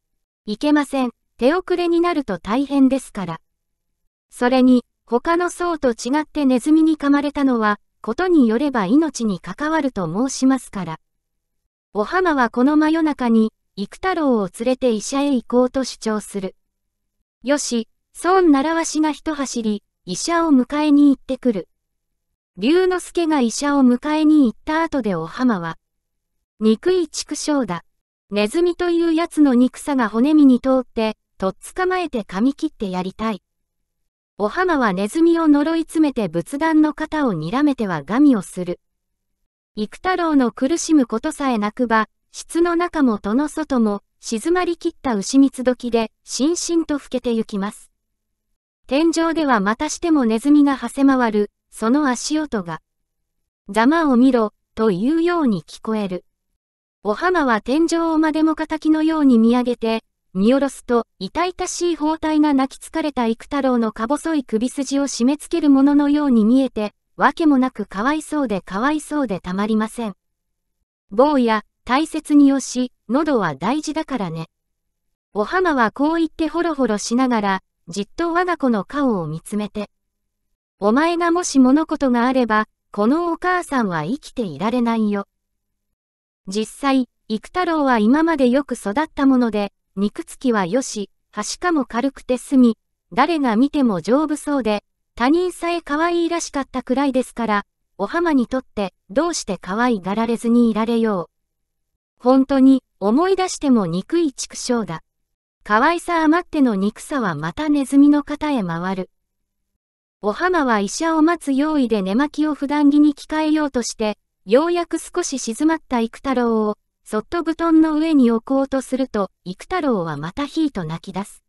いけません、手遅れになると大変ですから。それに、他の僧と違ってネズミに噛まれたのは、ことによれば命に関わると申しますから。お浜はこの真夜中に、幾太郎を連れて医者へ行こうと主張する。よし、孫習わしが一走り、医者を迎えに行ってくる。龍之介が医者を迎えに行った後でお浜は、憎い畜生だ。ネズミというやつの憎さが骨身に通って、とっ捕まえて噛み切ってやりたい。お浜はネズミを呪い詰めて仏壇の肩を睨めてはミをする。幾太郎の苦しむことさえなくば、室の中も戸の外も、静まりきった牛蜜時で、しんしんと老けてゆきます。天井ではまたしてもネズミがはせ回る、その足音が、ざまを見ろ、というように聞こえる。お浜は天井をまでも仇のように見上げて、見下ろすと、痛々しい包帯が泣きつかれた幾太郎のか細い首筋を締め付けるもののように見えて、わけもなくかわいそうでかわいそうでたまりません。坊や、大切によし、喉は大事だからね。お浜はこう言ってほろほろしながら、じっと我が子の顔を見つめて。お前がもし物事があれば、このお母さんは生きていられないよ。実際、幾太郎は今までよく育ったもので、肉付きはよし、端かも軽くて済み、誰が見ても丈夫そうで、他人さえ可愛いらしかったくらいですから、お浜にとってどうして可愛がられずにいられよう。本当に思い出しても憎い畜生だ。可愛さ余っての憎さはまたネズミの方へ回る。お浜は医者を待つ用意で寝巻きを普段着に着替えようとして、ようやく少し静まった幾太郎をそっと布団の上に置こうとすると、幾太郎はまたひいと泣き出す。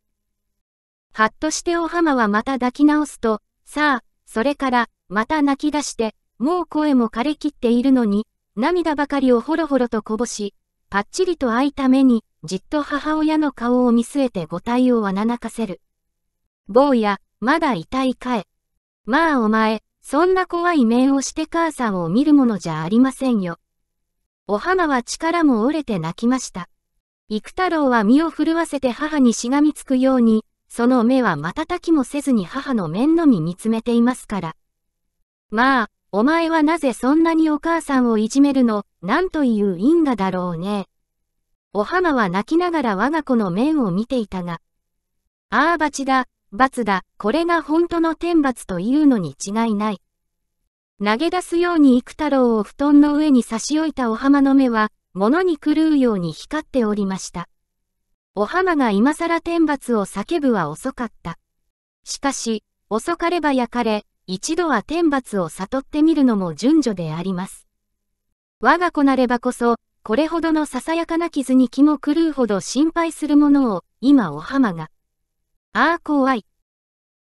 はっとしてお浜はまた抱き直すと、さあ、それから、また泣き出して、もう声も枯れきっているのに、涙ばかりをほろほろとこぼし、ぱっちりと開いた目に、じっと母親の顔を見据えて五体をわな泣かせる。坊や、まだ痛いかえ。まあお前、そんな怖い面をして母さんを見るものじゃありませんよ。お浜は力も折れて泣きました。幾太郎は身を震わせて母にしがみつくように、その目は瞬きもせずに母の面のみ見つめていますから。まあ、お前はなぜそんなにお母さんをいじめるの、なんという因果だろうね。お浜は泣きながら我が子の面を見ていたが。ああ、罰だ、罰だ、これが本当の天罰というのに違いない。投げ出すように幾太郎を布団の上に差し置いたお浜の目は、物に狂うように光っておりました。お浜が今更天罰を叫ぶは遅かった。しかし、遅かれば焼かれ、一度は天罰を悟ってみるのも順序であります。我が子なればこそ、これほどのささやかな傷に気も狂うほど心配するものを、今お浜が。ああ怖い、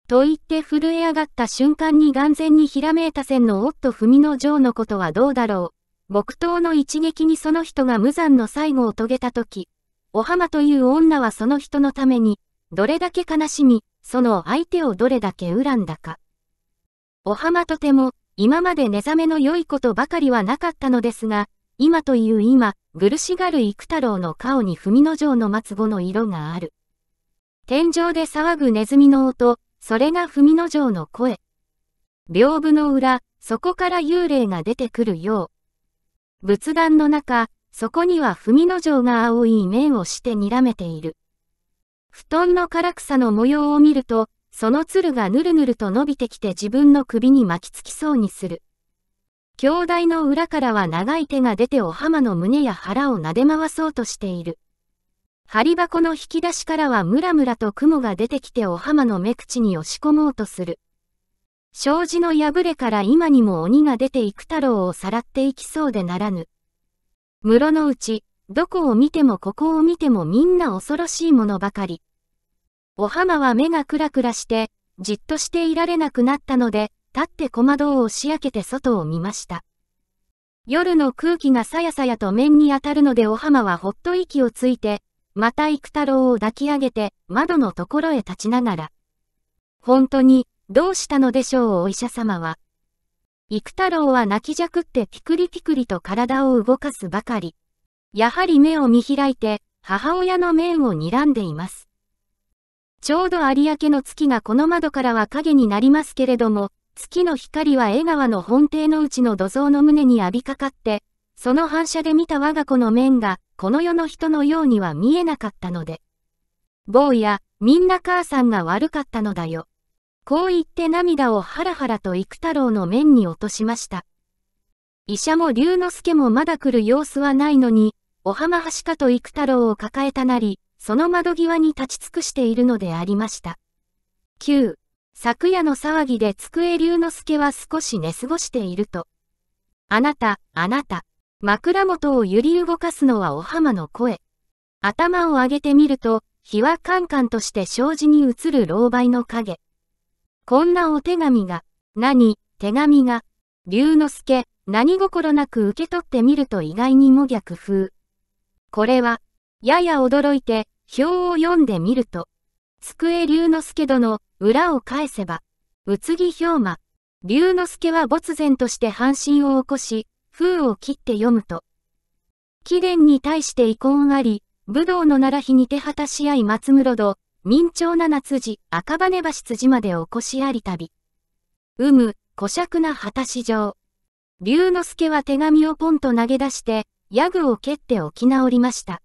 と言って震え上がった瞬間に眼前にひらめいた線の夫文の城のことはどうだろう。木刀の一撃にその人が無残の最後を遂げたとき、お浜という女はその人のために、どれだけ悲しみ、その相手をどれだけ恨んだか。お浜とても、今まで寝覚めの良いことばかりはなかったのですが、今という今、苦しがる幾太郎の顔に文の城の末後の色がある。天井で騒ぐネズミの音、それが文の城の声。屏風の裏、そこから幽霊が出てくるよう。仏壇の中、そこには文の城が青い面をして睨めている。布団の唐草の模様を見ると、その鶴がぬるぬると伸びてきて自分の首に巻きつきそうにする。兄弟の裏からは長い手が出てお浜の胸や腹を撫で回そうとしている。針箱の引き出しからはムラムラと雲が出てきてお浜の目口に押し込もうとする。障子の破れから今にも鬼が出ていく太郎をさらっていきそうでならぬ。室のうち、どこを見てもここを見てもみんな恐ろしいものばかり。お浜は目がクラクラして、じっとしていられなくなったので、立って小窓を押し開けて外を見ました。夜の空気がさやさやと面に当たるのでお浜はほっと息をついて、また幾太郎を抱き上げて、窓のところへ立ちながら。本当に、どうしたのでしょうお医者様は。幾太郎は泣きじゃくってピクリピクリと体を動かすばかり。やはり目を見開いて、母親の面を睨んでいます。ちょうど有明の月がこの窓からは影になりますけれども、月の光は江川の本邸のうちの土蔵の胸に浴びかかって、その反射で見た我が子の面が、この世の人のようには見えなかったので。坊や、みんな母さんが悪かったのだよ。こう言って涙をハラハラと幾太郎の面に落としました。医者も龍之介もまだ来る様子はないのに、お浜橋かと幾太郎を抱えたなり、その窓際に立ち尽くしているのでありました。9、昨夜の騒ぎで机龍之介は少し寝過ごしていると。あなた、あなた。枕元を揺り動かすのはお浜の声。頭を上げてみると、日はカンカンとして障子に映る老梅の影。こんなお手紙が、何、手紙が、龍之介、何心なく受け取ってみると意外にも逆風。これは、やや驚いて、表を読んでみると、机龍之介殿、裏を返せば、宇津木氷馬、龍之介は没然として半身を起こし、風を切って読むと、貴殿に対して遺恨あり、武道の奈良日に手果たし合い松室戸、民朝七辻、赤羽橋辻までお越しあり旅。うむ、古尺な果たし状。龍之介は手紙をポンと投げ出して、ヤグを蹴って起き直りました。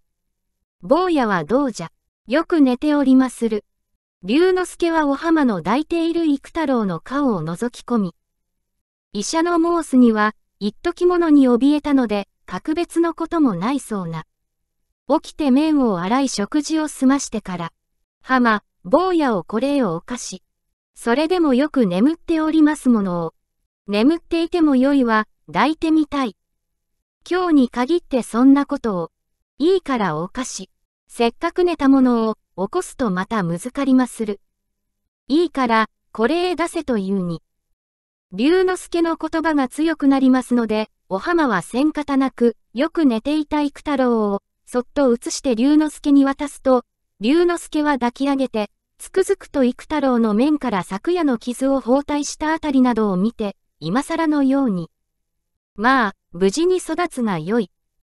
坊やはどうじゃ。よく寝ておりまする。龍之介はお浜の抱いている幾太郎の顔を覗き込み。医者の申すには、一時物に怯えたので、格別のこともないそうな。起きて麺を洗い食事を済ましてから、浜、坊やをこれをお菓し。それでもよく眠っておりますものを。眠っていてもよいは、抱いてみたい。今日に限ってそんなことを。いいからお菓子。せっかく寝たものを、起こすとまたむずかりまする。いいから、これへ出せというに。龍之介の言葉が強くなりますので、お浜は戦ん方なく、よく寝ていた幾太郎を、そっと移して龍之介に渡すと、龍之介は抱き上げて、つくづくと幾太郎の面から昨夜の傷を包帯したあたりなどを見て、今更のように。まあ、無事に育つがよい。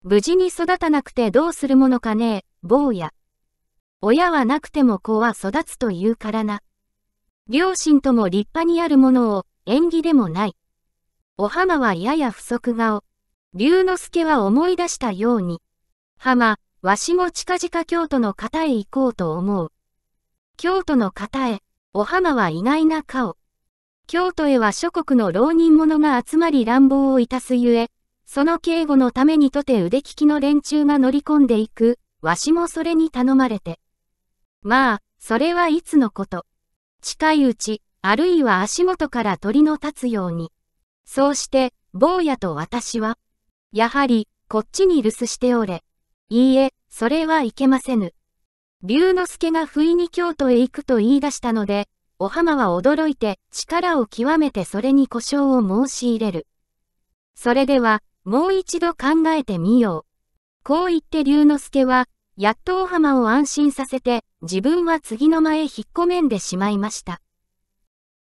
無事に育たなくてどうするものかねえ、坊や。親はなくても子は育つというからな。両親とも立派にあるものを、縁起でもない。お浜はやや不足顔。龍之介は思い出したように。浜、わしも近々京都の方へ行こうと思う。京都の方へ、お浜は意外な顔。京都へは諸国の浪人者が集まり乱暴をいたすゆえ、その警護のためにとて腕利きの連中が乗り込んでいく、わしもそれに頼まれて。まあ、それはいつのこと。近いうち、あるいは足元から鳥の立つように。そうして、坊やと私は、やはり、こっちに留守しておれ。いいえ、それはいけませぬ。龍之介が不意に京都へ行くと言い出したので、お浜は驚いて力を極めてそれに故障を申し入れる。それでは、もう一度考えてみよう。こう言って龍之介は、やっとお浜を安心させて、自分は次の間へ引っ込めんでしまいました。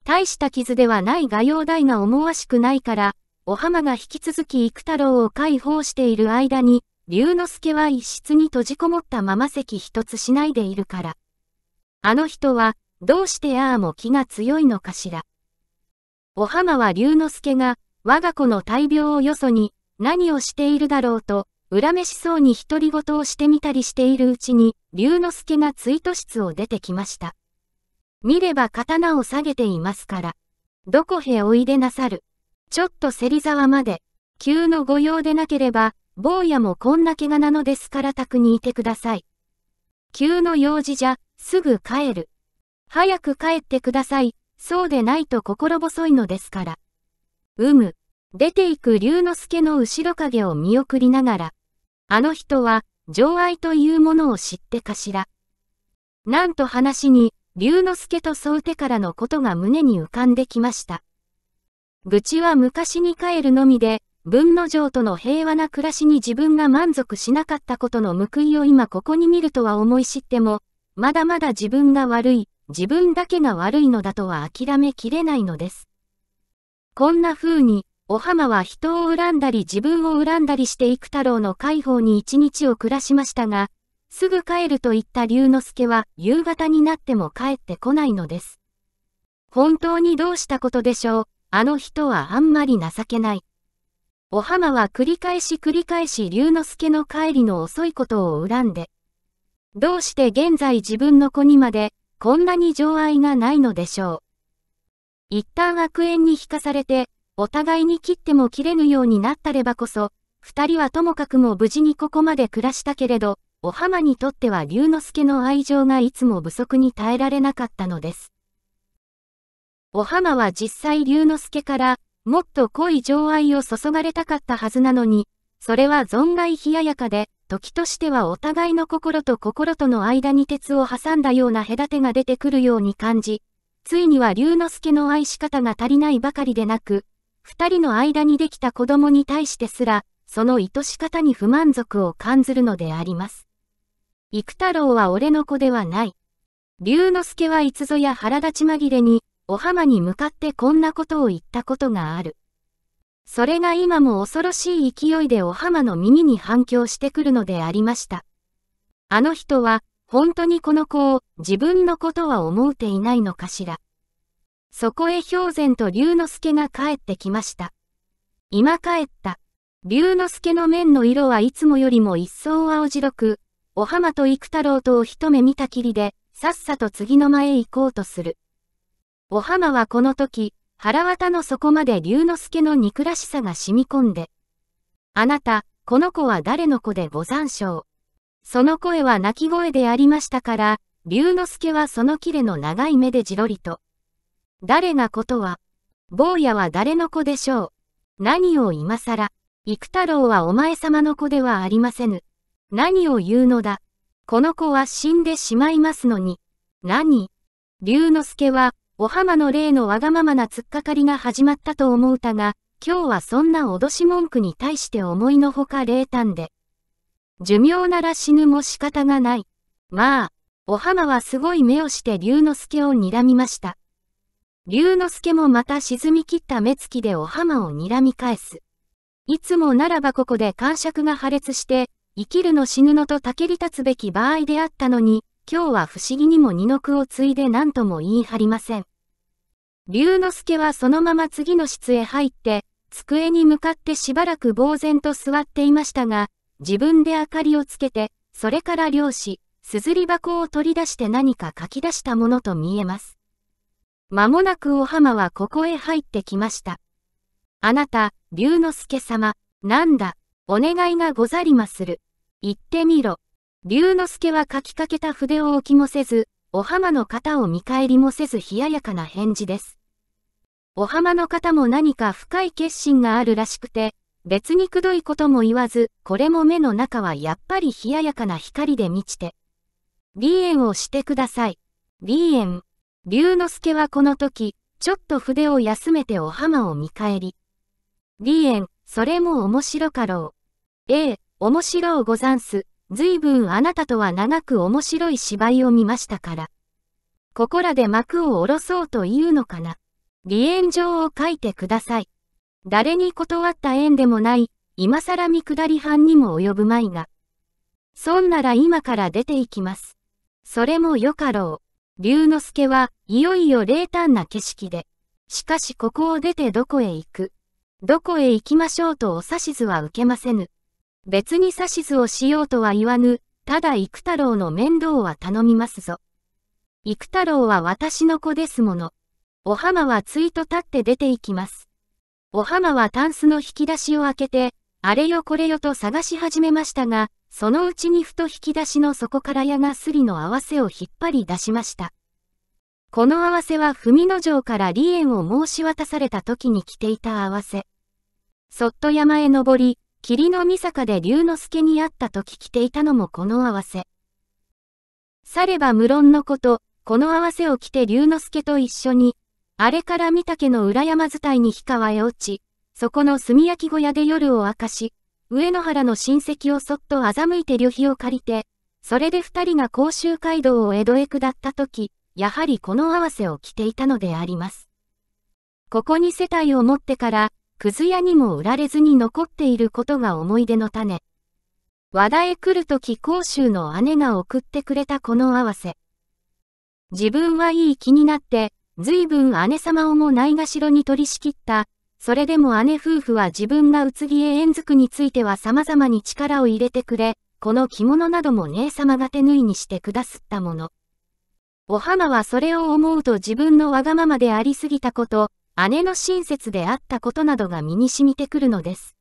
大した傷ではない画用台が思わしくないから、お浜が引き続き幾太郎を解放している間に、龍之介は一室に閉じこもったまま席一つしないでいるから。あの人は、どうしてああも気が強いのかしら。お浜は龍之介が、我が子の大病をよそに、何をしているだろうと、恨めしそうに独り言をしてみたりしているうちに、龍之介が追突室を出てきました。見れば刀を下げていますから。どこへおいでなさる。ちょっと芹沢まで、急の御用でなければ、坊やもこんな怪我なのですから宅にいてください。急の用事じゃ、すぐ帰る。早く帰ってください。そうでないと心細いのですから。うむ。出ていく龍之介の後ろ影を見送りながら、あの人は、情愛というものを知ってかしら。なんと話に、龍之介と宗手からのことが胸に浮かんできました。愚痴は昔に帰るのみで、文の城との平和な暮らしに自分が満足しなかったことの報いを今ここに見るとは思い知っても、まだまだ自分が悪い、自分だけが悪いのだとは諦めきれないのです。こんな風に、お浜は人を恨んだり自分を恨んだりして幾太郎の解放に一日を暮らしましたが、すぐ帰ると言った龍之介は夕方になっても帰ってこないのです。本当にどうしたことでしょう。あの人はあんまり情けない。お浜は繰り返し繰り返し龍之介の帰りの遅いことを恨んで、どうして現在自分の子にまでこんなに情愛がないのでしょう。一旦悪縁に引かされて、お互いに切っても切れぬようになったればこそ、二人はともかくも無事にここまで暮らしたけれど、お浜にとっては龍之介の愛情がいつも不足に耐えられなかったのです。お浜は実際龍之介からもっと濃い情愛を注がれたかったはずなのに、それは存外冷ややかで、時としてはお互いの心と心との間に鉄を挟んだような隔てが出てくるように感じ、ついには龍之介の愛し方が足りないばかりでなく、二人の間にできた子供に対してすら、その愛し方に不満足を感ずるのであります。幾太郎は俺の子ではない。龍之介はいつぞや腹立ち紛れに、お浜に向かってこんなことを言ったことがある。それが今も恐ろしい勢いでお浜の耳に反響してくるのでありました。あの人は、本当にこの子を自分のことは思うていないのかしら。そこへ氷然と龍之介が帰ってきました。今帰った。龍之介の面の色はいつもよりも一層青白く、お浜と幾太郎とを一目見たきりで、さっさと次の間へ行こうとする。お浜はこの時、腹渡の底まで龍之介の憎らしさが染み込んで。あなた、この子は誰の子でござんしょう。その声は泣き声でありましたから、龍之介はそのきれの長い目でじろりと。誰がことは、坊やは誰の子でしょう。何を今更、幾太郎はお前様の子ではありませぬ。何を言うのだ。この子は死んでしまいますのに。何龍之介は、お浜の例のわがままな突っかかりが始まったと思うたが、今日はそんな脅し文句に対して思いのほか冷淡で。寿命なら死ぬも仕方がない。まあ、お浜はすごい目をして龍之介を睨みました。龍之介もまた沈み切った目つきでお浜を睨み返す。いつもならばここで感触が破裂して、生きるの死ぬのとたけり立つべき場合であったのに、今日は不思議にも二の句を継いで何とも言い張りません。龍之介はそのまま次の室へ入って、机に向かってしばらく呆然と座っていましたが、自分で明かりをつけて、それから漁師、すずり箱を取り出して何か書き出したものと見えます。まもなくお浜はここへ入ってきました。あなた、龍之介様、なんだ、お願いがござりまする。言ってみろ。龍之介は書きかけた筆を置きもせず、お浜の方を見返りもせず冷ややかな返事です。お浜の方も何か深い決心があるらしくて、別にくどいことも言わず、これも目の中はやっぱり冷ややかな光で満ちて。離縁をしてください。離縁。龍之介はこの時、ちょっと筆を休めてお浜を見返り。離縁、それも面白かろう。ええ、面白うござんす。ずいぶんあなたとは長く面白い芝居を見ましたから。ここらで幕を下ろそうというのかな。離縁状を書いてください。誰に断った縁でもない、今更見下り班にも及ぶまいが。そんなら今から出て行きます。それもよかろう。龍之介はいよいよ冷淡な景色で。しかしここを出てどこへ行く。どこへ行きましょうとお指図は受けませぬ。別に指図をしようとは言わぬ、ただ幾太郎の面倒は頼みますぞ。幾太郎は私の子ですもの。お浜はついと立って出て行きます。お浜はタンスの引き出しを開けて、あれよこれよと探し始めましたが、そのうちにふと引き出しの底から矢がすりの合わせを引っ張り出しました。この合わせは文之丞から離縁を申し渡された時に着ていた合わせ。そっと山へ登り、霧の御坂で龍之介に会った時着ていたのもこの合わせ。されば無論のこと、この合わせを着て龍之介と一緒に、あれから御岳の裏山伝いに氷川へ落ち、そこの炭焼き小屋で夜を明かし、上野原の親戚をそっと欺いて旅費を借りて、それで二人が甲州街道を江戸へ下った時、やはりこの合わせを着ていたのであります。ここに世帯を持ってから、くず屋にも売られずに残っていることが思い出の種。和田へ来るとき甲州の姉が送ってくれたこの合わせ。自分はいい気になって、随分姉様をもないがしろに取り仕切った。それでも姉夫婦は自分が移り木へ縁づについては様々に力を入れてくれ、この着物なども姉様が手縫いにしてくだすったもの。お浜はそれを思うと自分のわがままでありすぎたこと、姉の親切であったことなどが身に染みてくるのです。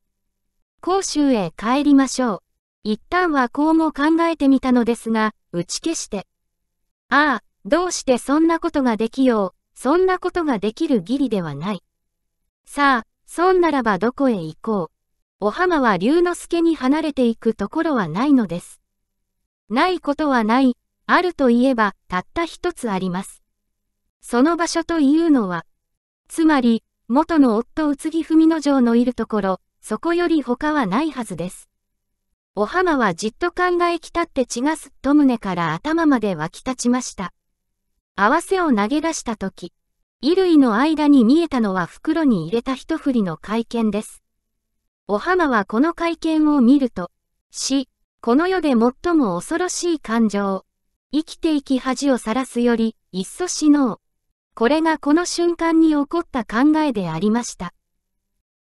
甲州へ帰りましょう。一旦はこうも考えてみたのですが、打ち消して。ああ、どうしてそんなことができよう、そんなことができる義理ではない。さあ、そんならばどこへ行こう。お浜は龍之介に離れていくところはないのです。ないことはない、あるといえばたった一つあります。その場所というのは、つまり、元の夫宇津木文之丞のいるところ、そこより他はないはずです。お浜はじっと考えきたって血がすっと胸から頭まで湧き立ちました。合わせを投げ出したとき、衣類の間に見えたのは袋に入れた一振りの会見です。お浜はこの会見を見ると、死、この世で最も恐ろしい感情、生きていき恥をさらすより、いっそ死のう。これがこの瞬間に起こった考えでありました。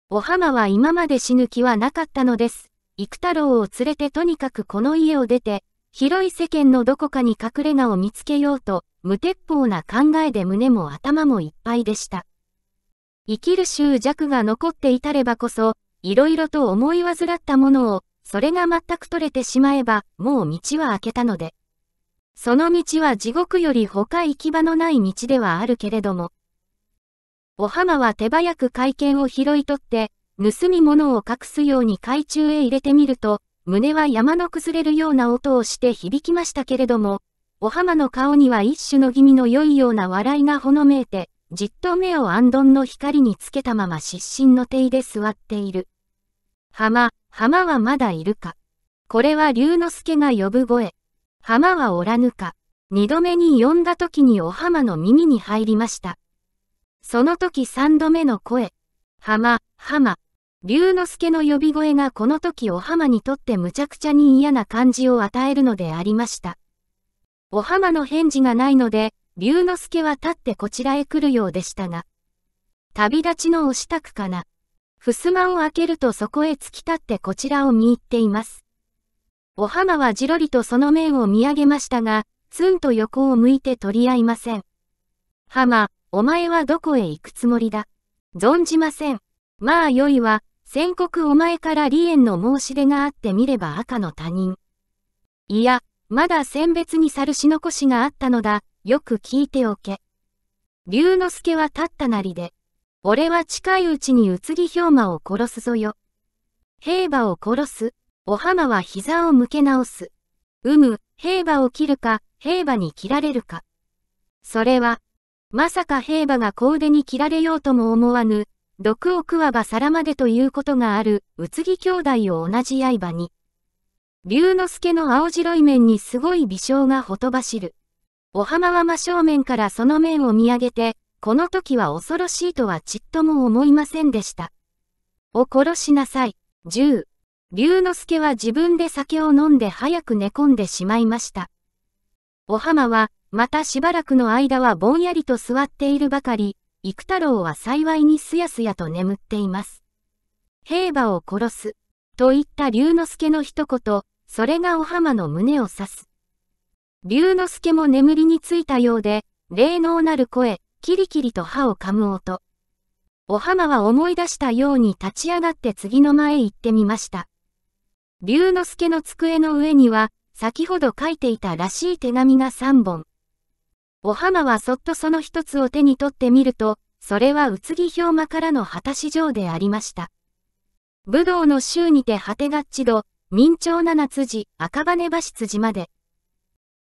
お浜は今まで死ぬ気はなかったのです。幾太郎を連れてとにかくこの家を出て、広い世間のどこかに隠れ家を見つけようと、無鉄砲な考えで胸も頭もいっぱいでした。生きる執着が残っていたればこそ、いろいろと思い患ったものを、それが全く取れてしまえば、もう道は開けたので。その道は地獄より他行き場のない道ではあるけれども。お浜は手早く会見を拾い取って、盗み物を隠すように海中へ入れてみると、胸は山の崩れるような音をして響きましたけれども、お浜の顔には一種の気味の良いような笑いがほのめいて、じっと目をあんどんの光につけたまま失神の手で座っている。浜、浜はまだいるか。これは龍之介が呼ぶ声。浜はおらぬか。二度目に呼んだ時にお浜の耳に入りました。その時三度目の声。浜、浜。龍之介の呼び声がこの時お浜にとってむちゃくちゃに嫌な感じを与えるのでありました。お浜の返事がないので、龍之介は立ってこちらへ来るようでしたが。旅立ちのお支度かな。襖を開けるとそこへ突き立ってこちらを見入っています。お浜はじろりとその面を見上げましたが、ツンと横を向いて取り合いません。浜、お前はどこへ行くつもりだ存じません。まあよいわ、宣告お前から離縁の申し出があってみれば赤の他人。いや、まだ選別に猿し残しがあったのだ、よく聞いておけ。龍之介は立ったなりで、俺は近いうちに宇津木氷馬を殺すぞよ。兵馬を殺す。お浜は膝を向け直す。うむ、兵馬を切るか、兵馬に切られるか。それは、まさか兵馬が小腕に切られようとも思わぬ、毒を食わば皿までということがある、宇津木兄弟を同じ刃に。龍之介の青白い面にすごい微笑がほとばしる。お浜は真正面からその面を見上げて、この時は恐ろしいとはちっとも思いませんでした。お殺しなさい。銃。龍之介は自分で酒を飲んで早く寝込んでしまいました。お浜は、またしばらくの間はぼんやりと座っているばかり、幾太郎は幸いにすやすやと眠っています。兵馬を殺す、と言った龍之介の一言、それがお浜の胸を刺す。龍之介も眠りについたようで、霊能なる声、キリキリと歯を噛む音。お浜は思い出したように立ち上がって次の間へ行ってみました。龍之介の机の上には、先ほど書いていたらしい手紙が三本。お浜はそっとその一つを手に取ってみると、それは宇津木氷馬からの果たし状でありました。武道の州にて果てがっちど、明朝七辻、赤羽橋辻まで。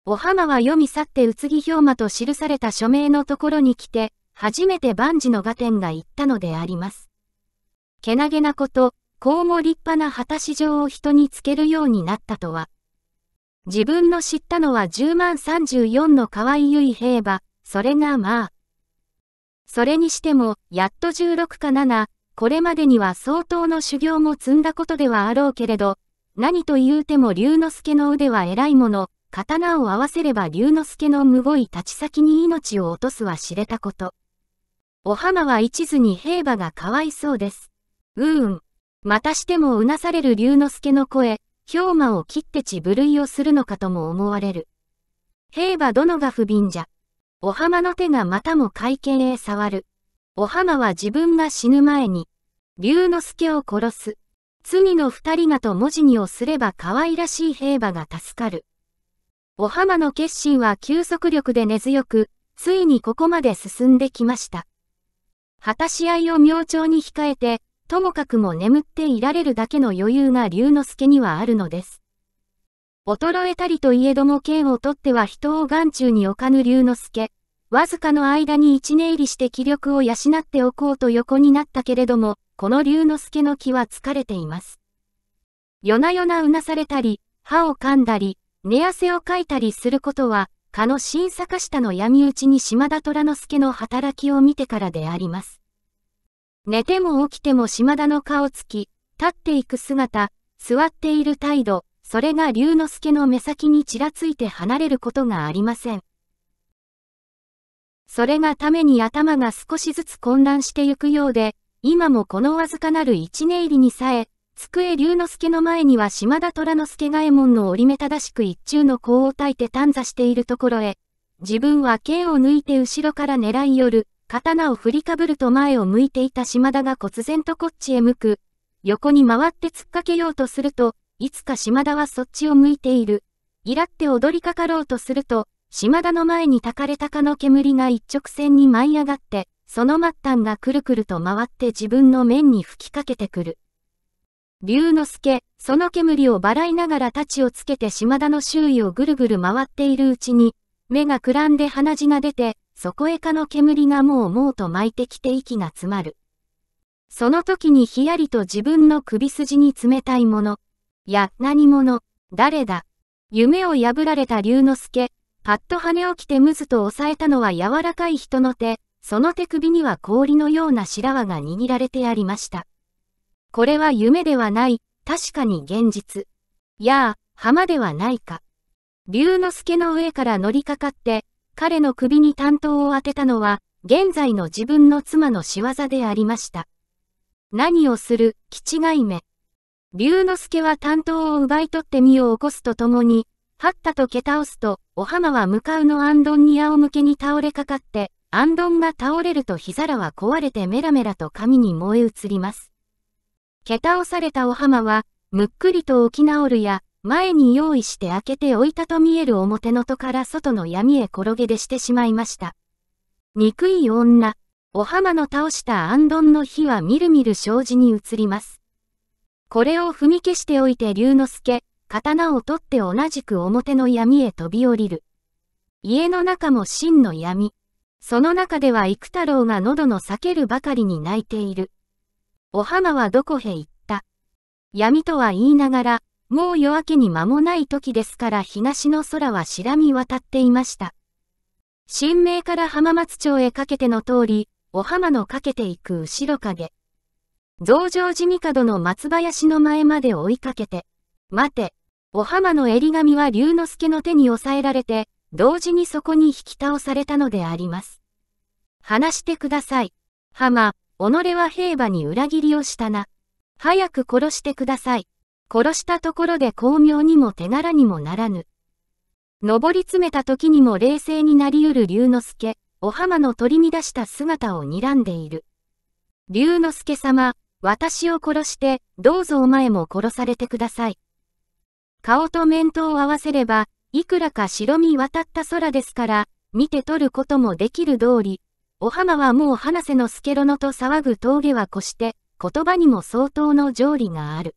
お浜は読み去って宇津木氷馬と記された署名のところに来て、初めて万事の合点が言ったのであります。けなげなこと、こうも立派な果たし状を人につけるようになったとは。自分の知ったのは10万34の河合結兵馬、それがまあ。それにしても、やっと16か7、これまでには相当の修行も積んだことではあろうけれど、何と言うても龍之介の腕は偉いもの、刀を合わせれば龍之介のむごい立ち先に命を落とすは知れたこと。お浜は一途に兵馬がかわいそうです。うーん。またしてもうなされる龍之介の声、氷馬を切って血ぶるいをするのかとも思われる。兵馬殿が不憫じゃ。お浜の手がまたも会見へ触る。お浜は自分が死ぬ前に、龍之介を殺す。罪の二人がと文字にをすれば可愛らしい兵馬が助かる。お浜の決心は急速力で根強く、ついにここまで進んできました。果たし合いを明朝に控えて、ともかくも眠っていられるだけの余裕が龍之介にはあるのです。衰えたりといえども剣を取っては人を眼中に置かぬ龍之介。わずかの間に一年入りして気力を養っておこうと横になったけれども、この龍之介の気は疲れています。夜な夜なうなされたり、歯を噛んだり、寝汗をかいたりすることは、蚊の新坂下の闇討ちに島田虎之助の働きを見てからであります。寝ても起きても島田の顔つき、立っていく姿、座っている態度、それが龍之介の目先にちらついて離れることがありません。それがために頭が少しずつ混乱してゆくようで、今もこのわずかなる一寝入りにさえ、机龍之介の前には島田虎之介外門の折り目正しく一中の甲を焚いて短座しているところへ、自分は剣を抜いて後ろから狙い寄る、刀を振りかぶると前を向いていた島田が忽然とこっちへ向く。横に回って突っかけようとすると、いつか島田はそっちを向いている。イラって踊りかかろうとすると、島田の前にたかれたかの煙が一直線に舞い上がって、その末端がくるくると回って自分の面に吹きかけてくる。龍之介、その煙を払いながら太刀をつけて島田の周囲をぐるぐる回っているうちに、目がくらんで鼻血が出て、そこへかの煙がもうもうと巻いてきて息が詰まる。その時にひやりと自分の首筋に冷たいもの、いや、何者、誰だ、夢を破られた龍之介、パッと跳ね起きてむずと押さえたのは柔らかい人の手、その手首には氷のような白輪が握られてありました。これは夢ではない、確かに現実。やあ、浜ではないか。龍之介の上から乗りかかって、彼の首に担当を当てたのは、現在の自分の妻の仕業でありました。何をする、気違い目。龍之介は担当を奪い取って身を起こすとともに、はったと蹴倒すと、お浜は向かうの安頓に仰向けに倒れかかって、安頓が倒れると膝皿は壊れてメラメラと髪に燃え移ります。蹴倒されたお浜は、むっくりと起き直るや、前に用意して開けておいたと見える表の戸から外の闇へ転げ出してしまいました。憎い女、お浜の倒した安頓の火はみるみる障子に移ります。これを踏み消しておいて龍之介、刀を取って同じく表の闇へ飛び降りる。家の中も真の闇。その中では幾太郎が喉の裂けるばかりに泣いている。お浜はどこへ行った闇とは言いながら、もう夜明けに間もない時ですから東の空は白み渡っていました。新明から浜松町へかけての通り、お浜のかけていく後ろ影。増上寺帝の松林の前まで追いかけて。待て、お浜の襟紙は龍之介の手に押さえられて、同時にそこに引き倒されたのであります。話してください。浜、己は兵馬に裏切りをしたな。早く殺してください。殺したところで巧妙にも手柄にもならぬ。登り詰めた時にも冷静になりうる龍之介、お浜の取り乱した姿を睨んでいる。龍之介様、私を殺して、どうぞお前も殺されてください。顔と面とを合わせれば、いくらか白身渡った空ですから、見て取ることもできる通り、お浜はもう花瀬のスケロノと騒ぐ峠は越して、言葉にも相当の条理がある。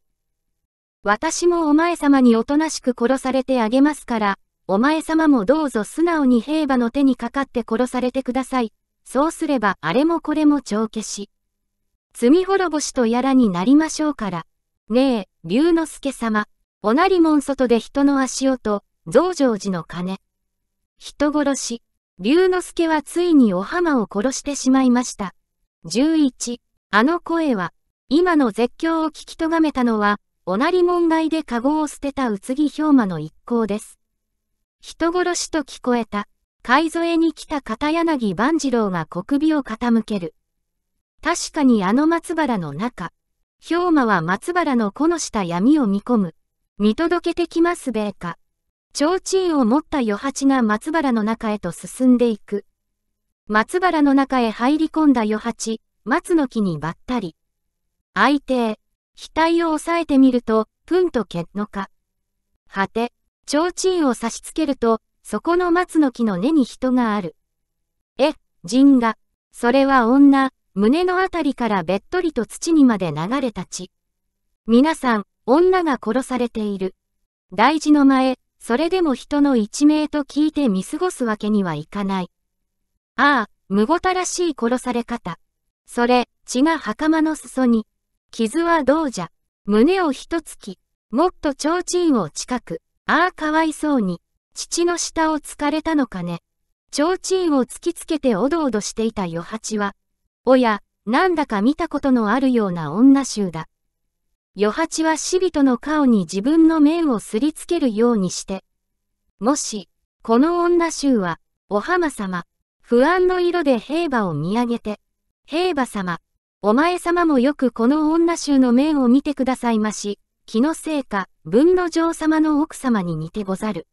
私もお前様におとなしく殺されてあげますから、お前様もどうぞ素直に兵馬の手にかかって殺されてください。そうすればあれもこれも帳消し。罪滅ぼしとやらになりましょうから。ねえ、龍之介様。おなりもん外で人の足音、増上寺の鐘。人殺し。龍之介はついにお浜を殺してしまいました。11、あの声は、今の絶叫を聞きとがめたのは、おなり門外で籠を捨てた宇津木氷馬の一行です。人殺しと聞こえた。海添えに来た片柳万次郎が小首を傾ける。確かにあの松原の中、氷馬は松原の子の下闇を見込む。見届けてきますべえか。提灯を持った余八が松原の中へと進んでいく。松原の中へ入り込んだ余八、松の木にばったり。相手額を押さえてみると、プンとっのか。果て、提灯を差し付けると、そこの松の木の根に人がある。え、人が、それは女、胸のあたりからべっとりと土にまで流れた血。皆さん、女が殺されている。大事の前、それでも人の一命と聞いて見過ごすわけにはいかない。ああ、むごたらしい殺され方。それ、血が袴の裾に。傷はどうじゃ。胸をひとつき、もっと提灯を近く、ああかわいそうに、父の下を突かれたのかね。提灯を突きつけておどおどしていた与八は、おや、なんだか見たことのあるような女衆だ。与八は死人の顔に自分の面をすりつけるようにして、もし、この女衆は、お浜様、不安の色で兵馬を見上げて、兵馬様、お前様もよくこの女衆の面を見てくださいまし、気のせいか、文の上様の奥様に似てござる。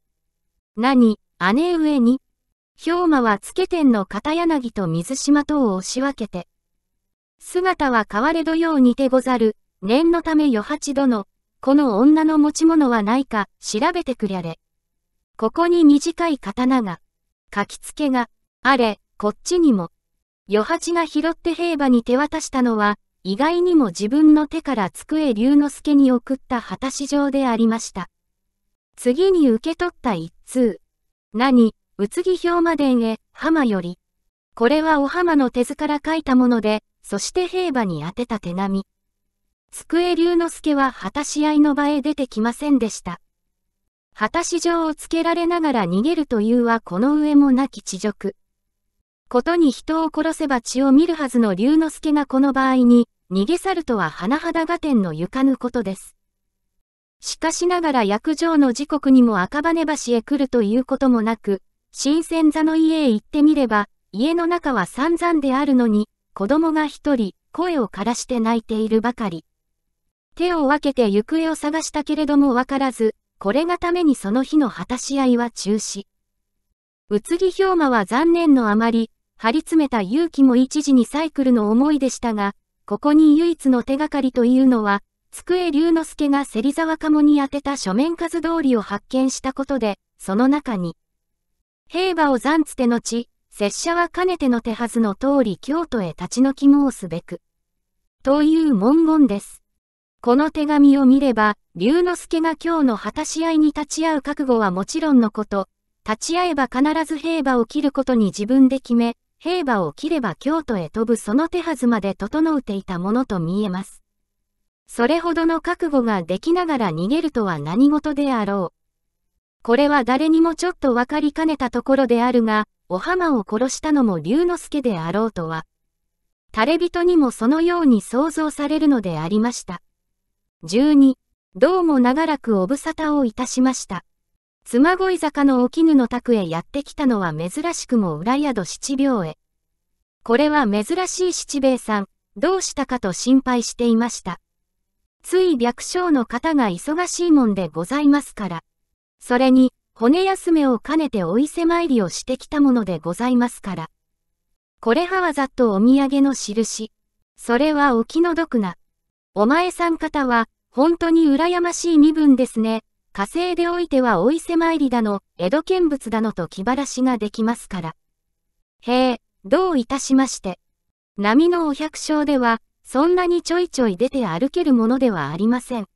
何、姉上に、氷馬はつけ天の片柳と水島とを押し分けて。姿は変われどよう似てござる、念のため与八殿、この女の持ち物はないか、調べてくりゃれ。ここに短い刀が、書き付けが、あれ、こっちにも。余八が拾って兵馬に手渡したのは、意外にも自分の手から机龍之介に送った果たし状でありました。次に受け取った一通。何、宇津木氷馬殿へ、浜より。これはお浜の手図から書いたもので、そして兵馬に宛てた手紙。机龍之介は果たし合いの場へ出てきませんでした。果たし状をつけられながら逃げるというはこの上もなき地辱。ことに人を殺せば血を見るはずの龍之介がこの場合に、逃げ去るとは甚だが天のゆかぬことです。しかしながら役場の時刻にも赤羽橋へ来るということもなく、新鮮座の家へ行ってみれば、家の中は散々であるのに、子供が一人、声を枯らして泣いているばかり。手を分けて行方を探したけれどもわからず、これがためにその日の果たし合いは中止。宇津木兵馬は残念のあまり、張り詰めた勇気も一時にサイクルの思いでしたが、ここに唯一の手がかりというのは、机龍之介が芹沢鴨に宛てた書面数通りを発見したことで、その中に、兵馬を残つてのち、拙者はかねての手はずの通り京都へ立ち退き申すべく。という文言です。この手紙を見れば、龍之介が今日の果たし合いに立ち会う覚悟はもちろんのこと、立ち会えば必ず兵馬を切ることに自分で決め、兵馬を切れば京都へ飛ぶその手はずまで整うていたものと見えます。それほどの覚悟ができながら逃げるとは何事であろう。これは誰にもちょっと分かりかねたところであるが、お浜を殺したのも龍之介であろうとは。垂れ人にもそのように想像されるのでありました。12、どうも長らくおぶさたをいたしました。妻恋坂のお絹の宅へやってきたのは珍しくも裏宿七病へ。これは珍しい七兵衛さん、どうしたかと心配していました。つい白姓の方が忙しいもんでございますから。それに、骨休めを兼ねてお伊勢参りをしてきたものでございますから。これはわざとお土産の印。それはお気の毒な。お前さん方は、本当に羨ましい身分ですね。火星でおいてはお伊勢参りだの、江戸見物だのと気晴らしができますから。へえ、どういたしまして。波のお百姓では、そんなにちょいちょい出て歩けるものではありません。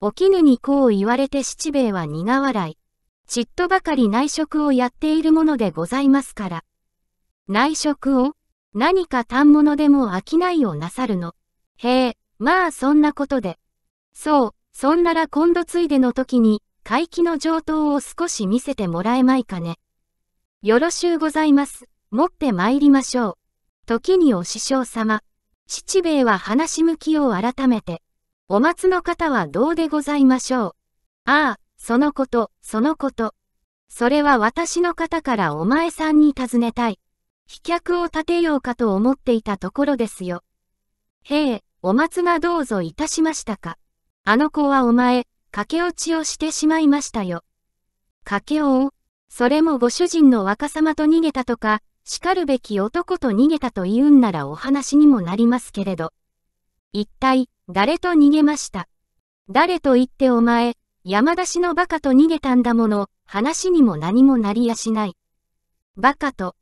お絹にこう言われて七兵衛は苦笑い。ちっとばかり内職をやっているものでございますから。内職を何か反物でも飽きないをなさるの。へえ、まあそんなことで。そう、そんなら今度ついでの時に、回帰の上等を少し見せてもらえまいかね。よろしゅうございます。持って参りましょう。時にお師匠様。七兵衛は話し向きを改めて。お松の方はどうでございましょう。ああ、そのこと、そのこと。それは私の方からお前さんに尋ねたい。飛脚を立てようかと思っていたところですよ。へえ、お松がどうぞいたしましたか。あの子はお前、駆け落ちをしてしまいましたよ。駆け落それもご主人の若様と逃げたとか、叱るべき男と逃げたと言うんならお話にもなりますけれど。一体、誰と逃げました誰と言ってお前、山出しの馬鹿と逃げたんだもの、話にも何もなりやしない。馬鹿と。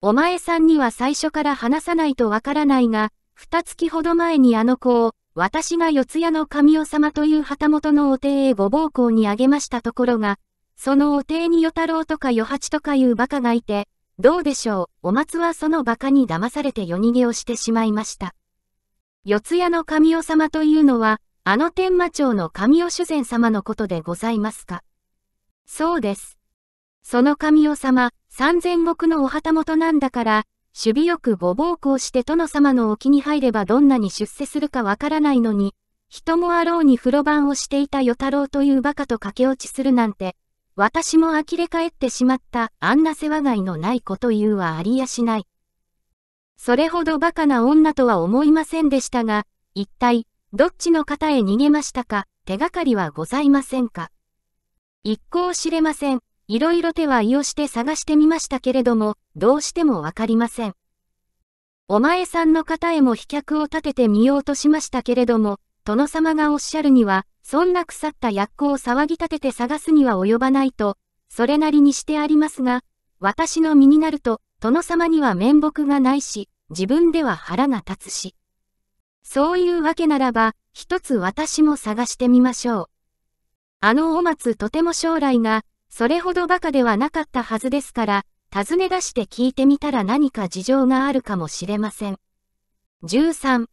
お前さんには最初から話さないとわからないが、二月ほど前にあの子を、私が四谷の神尾様という旗本のお帝へご奉公にあげましたところが、そのお帝に与太郎とか与八とかいう馬鹿がいて、どうでしょう、お松はその馬鹿に騙されて夜逃げをしてしまいました。四谷の神尾様というのは、あの天馬町の神尾主善様のことでございますか。そうです。その神尾様、三千石のお旗本なんだから、守備よくご奉公して殿様の沖に入ればどんなに出世するかわからないのに、人もあろうに風呂番をしていた与太郎という馬鹿と駆け落ちするなんて、私も呆れ返ってしまったあんな世話がいのないこと言うはありやしない。それほど馬鹿な女とは思いませんでしたが、一体、どっちの方へ逃げましたか、手がかりはございませんか。一向知れません。いろいろ手は意をして探してみましたけれども、どうしてもわかりません。お前さんの方へも飛脚を立ててみようとしましたけれども、殿様がおっしゃるには、そんな腐った薬効を騒ぎ立てて探すには及ばないと、それなりにしてありますが、私の身になると、殿様には面目がないし、自分では腹が立つし。そういうわけならば、一つ私も探してみましょう。あのお松とても将来が、それほどバカではなかったはずですから、尋ね出して聞いてみたら何か事情があるかもしれません。13、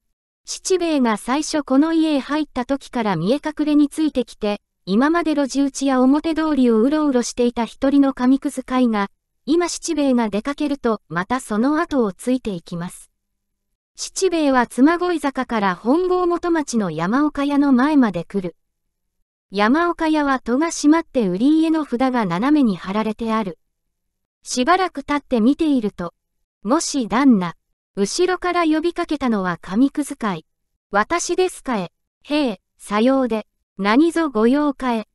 七兵衛が最初この家へ入った時から見え隠れについてきて、今まで路地打ちや表通りをうろうろしていた一人の神くず会が、今七兵衛が出かけるとまたその後をついていきます。七兵衛は妻恋坂から本郷元町の山岡屋の前まで来る。山岡屋は戸が閉まって売り家の札が斜めに貼られてある。しばらく経って見ていると、もし旦那、後ろから呼びかけたのは紙くずかい。私ですかえ。へえ、さようで、何ぞご用かえ。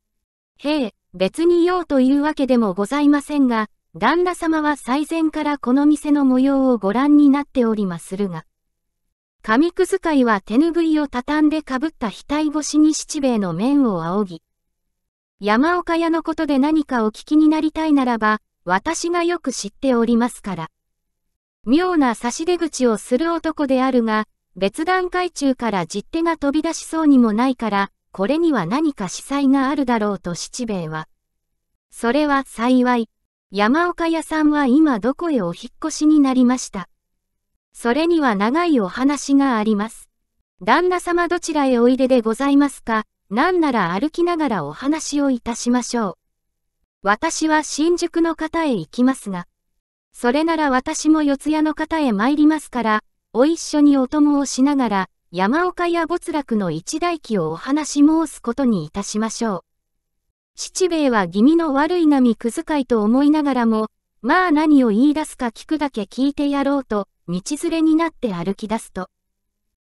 へえ、別に用というわけでもございませんが、旦那様は最前からこの店の模様をご覧になっておりまするが。神くずいは手ぬぐいを畳んでかぶった額越しに七兵衛の面を仰ぎ。山岡屋のことで何かお聞きになりたいならば、私がよく知っておりますから。妙な差し出口をする男であるが、別段階中から実手が飛び出しそうにもないから、これには何か司祭があるだろうと七兵衛は。それは幸い、山岡屋さんは今どこへお引っ越しになりました。それには長いお話があります。旦那様どちらへおいででございますかなんなら歩きながらお話をいたしましょう。私は新宿の方へ行きますが、それなら私も四谷の方へ参りますから、お一緒にお供をしながら、山岡屋没落の一代記をお話申すことにいたしましょう。七兵衛は気味の悪い波くずかいと思いながらも、まあ何を言い出すか聞くだけ聞いてやろうと、道連れになって歩き出すと、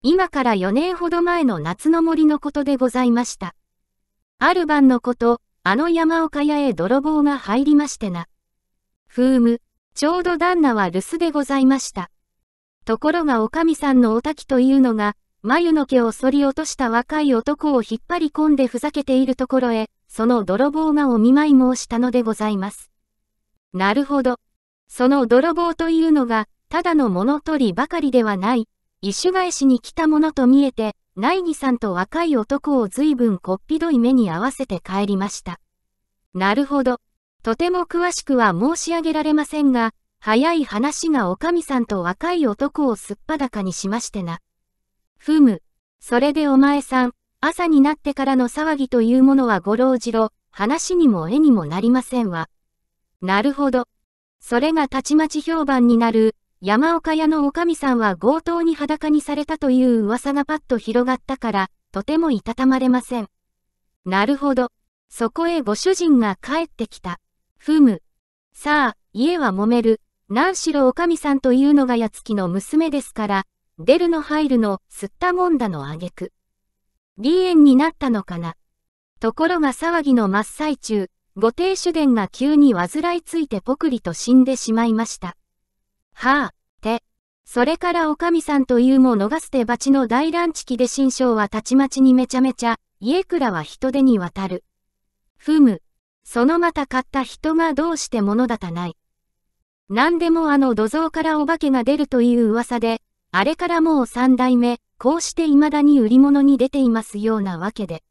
今から4年ほど前の夏の森のことでございました。ある晩のこと、あの山岡屋へ泥棒が入りましてな。ふうむ、ちょうど旦那は留守でございました。ところがおかみさんのお滝というのが、眉の毛を剃り落とした若い男を引っ張り込んでふざけているところへ、その泥棒がお見舞い申したのでございます。なるほど。その泥棒というのが、ただの物取りばかりではない、一種返しに来たものと見えて、内イさんと若い男を随分こっぴどい目に合わせて帰りました。なるほど。とても詳しくは申し上げられませんが、早い話がおかみさんと若い男をすっぱだかにしましてな。ふむ。それでお前さん、朝になってからの騒ぎというものはご老じろ、話にも絵にもなりませんわ。なるほど。それがたちまち評判になる、山岡屋の女将さんは強盗に裸にされたという噂がパッと広がったから、とてもいたたまれません。なるほど。そこへご主人が帰ってきた。ふむ。さあ、家は揉める。何しろ女将さんというのがやつきの娘ですから、出るの入るの、吸ったもんだのあげく。離縁になったのかな。ところが騒ぎの真っ最中、御亭主伝が急に患いついてぽくりと死んでしまいました。はあ、て。それからおかみさんというも逃す手鉢の大乱地期で新章はたちまちにめちゃめちゃ、家倉は人手に渡る。ふむ。そのまた買った人がどうして物だたない。何でもあの土蔵からお化けが出るという噂で、あれからもう三代目、こうして未だに売り物に出ていますようなわけで。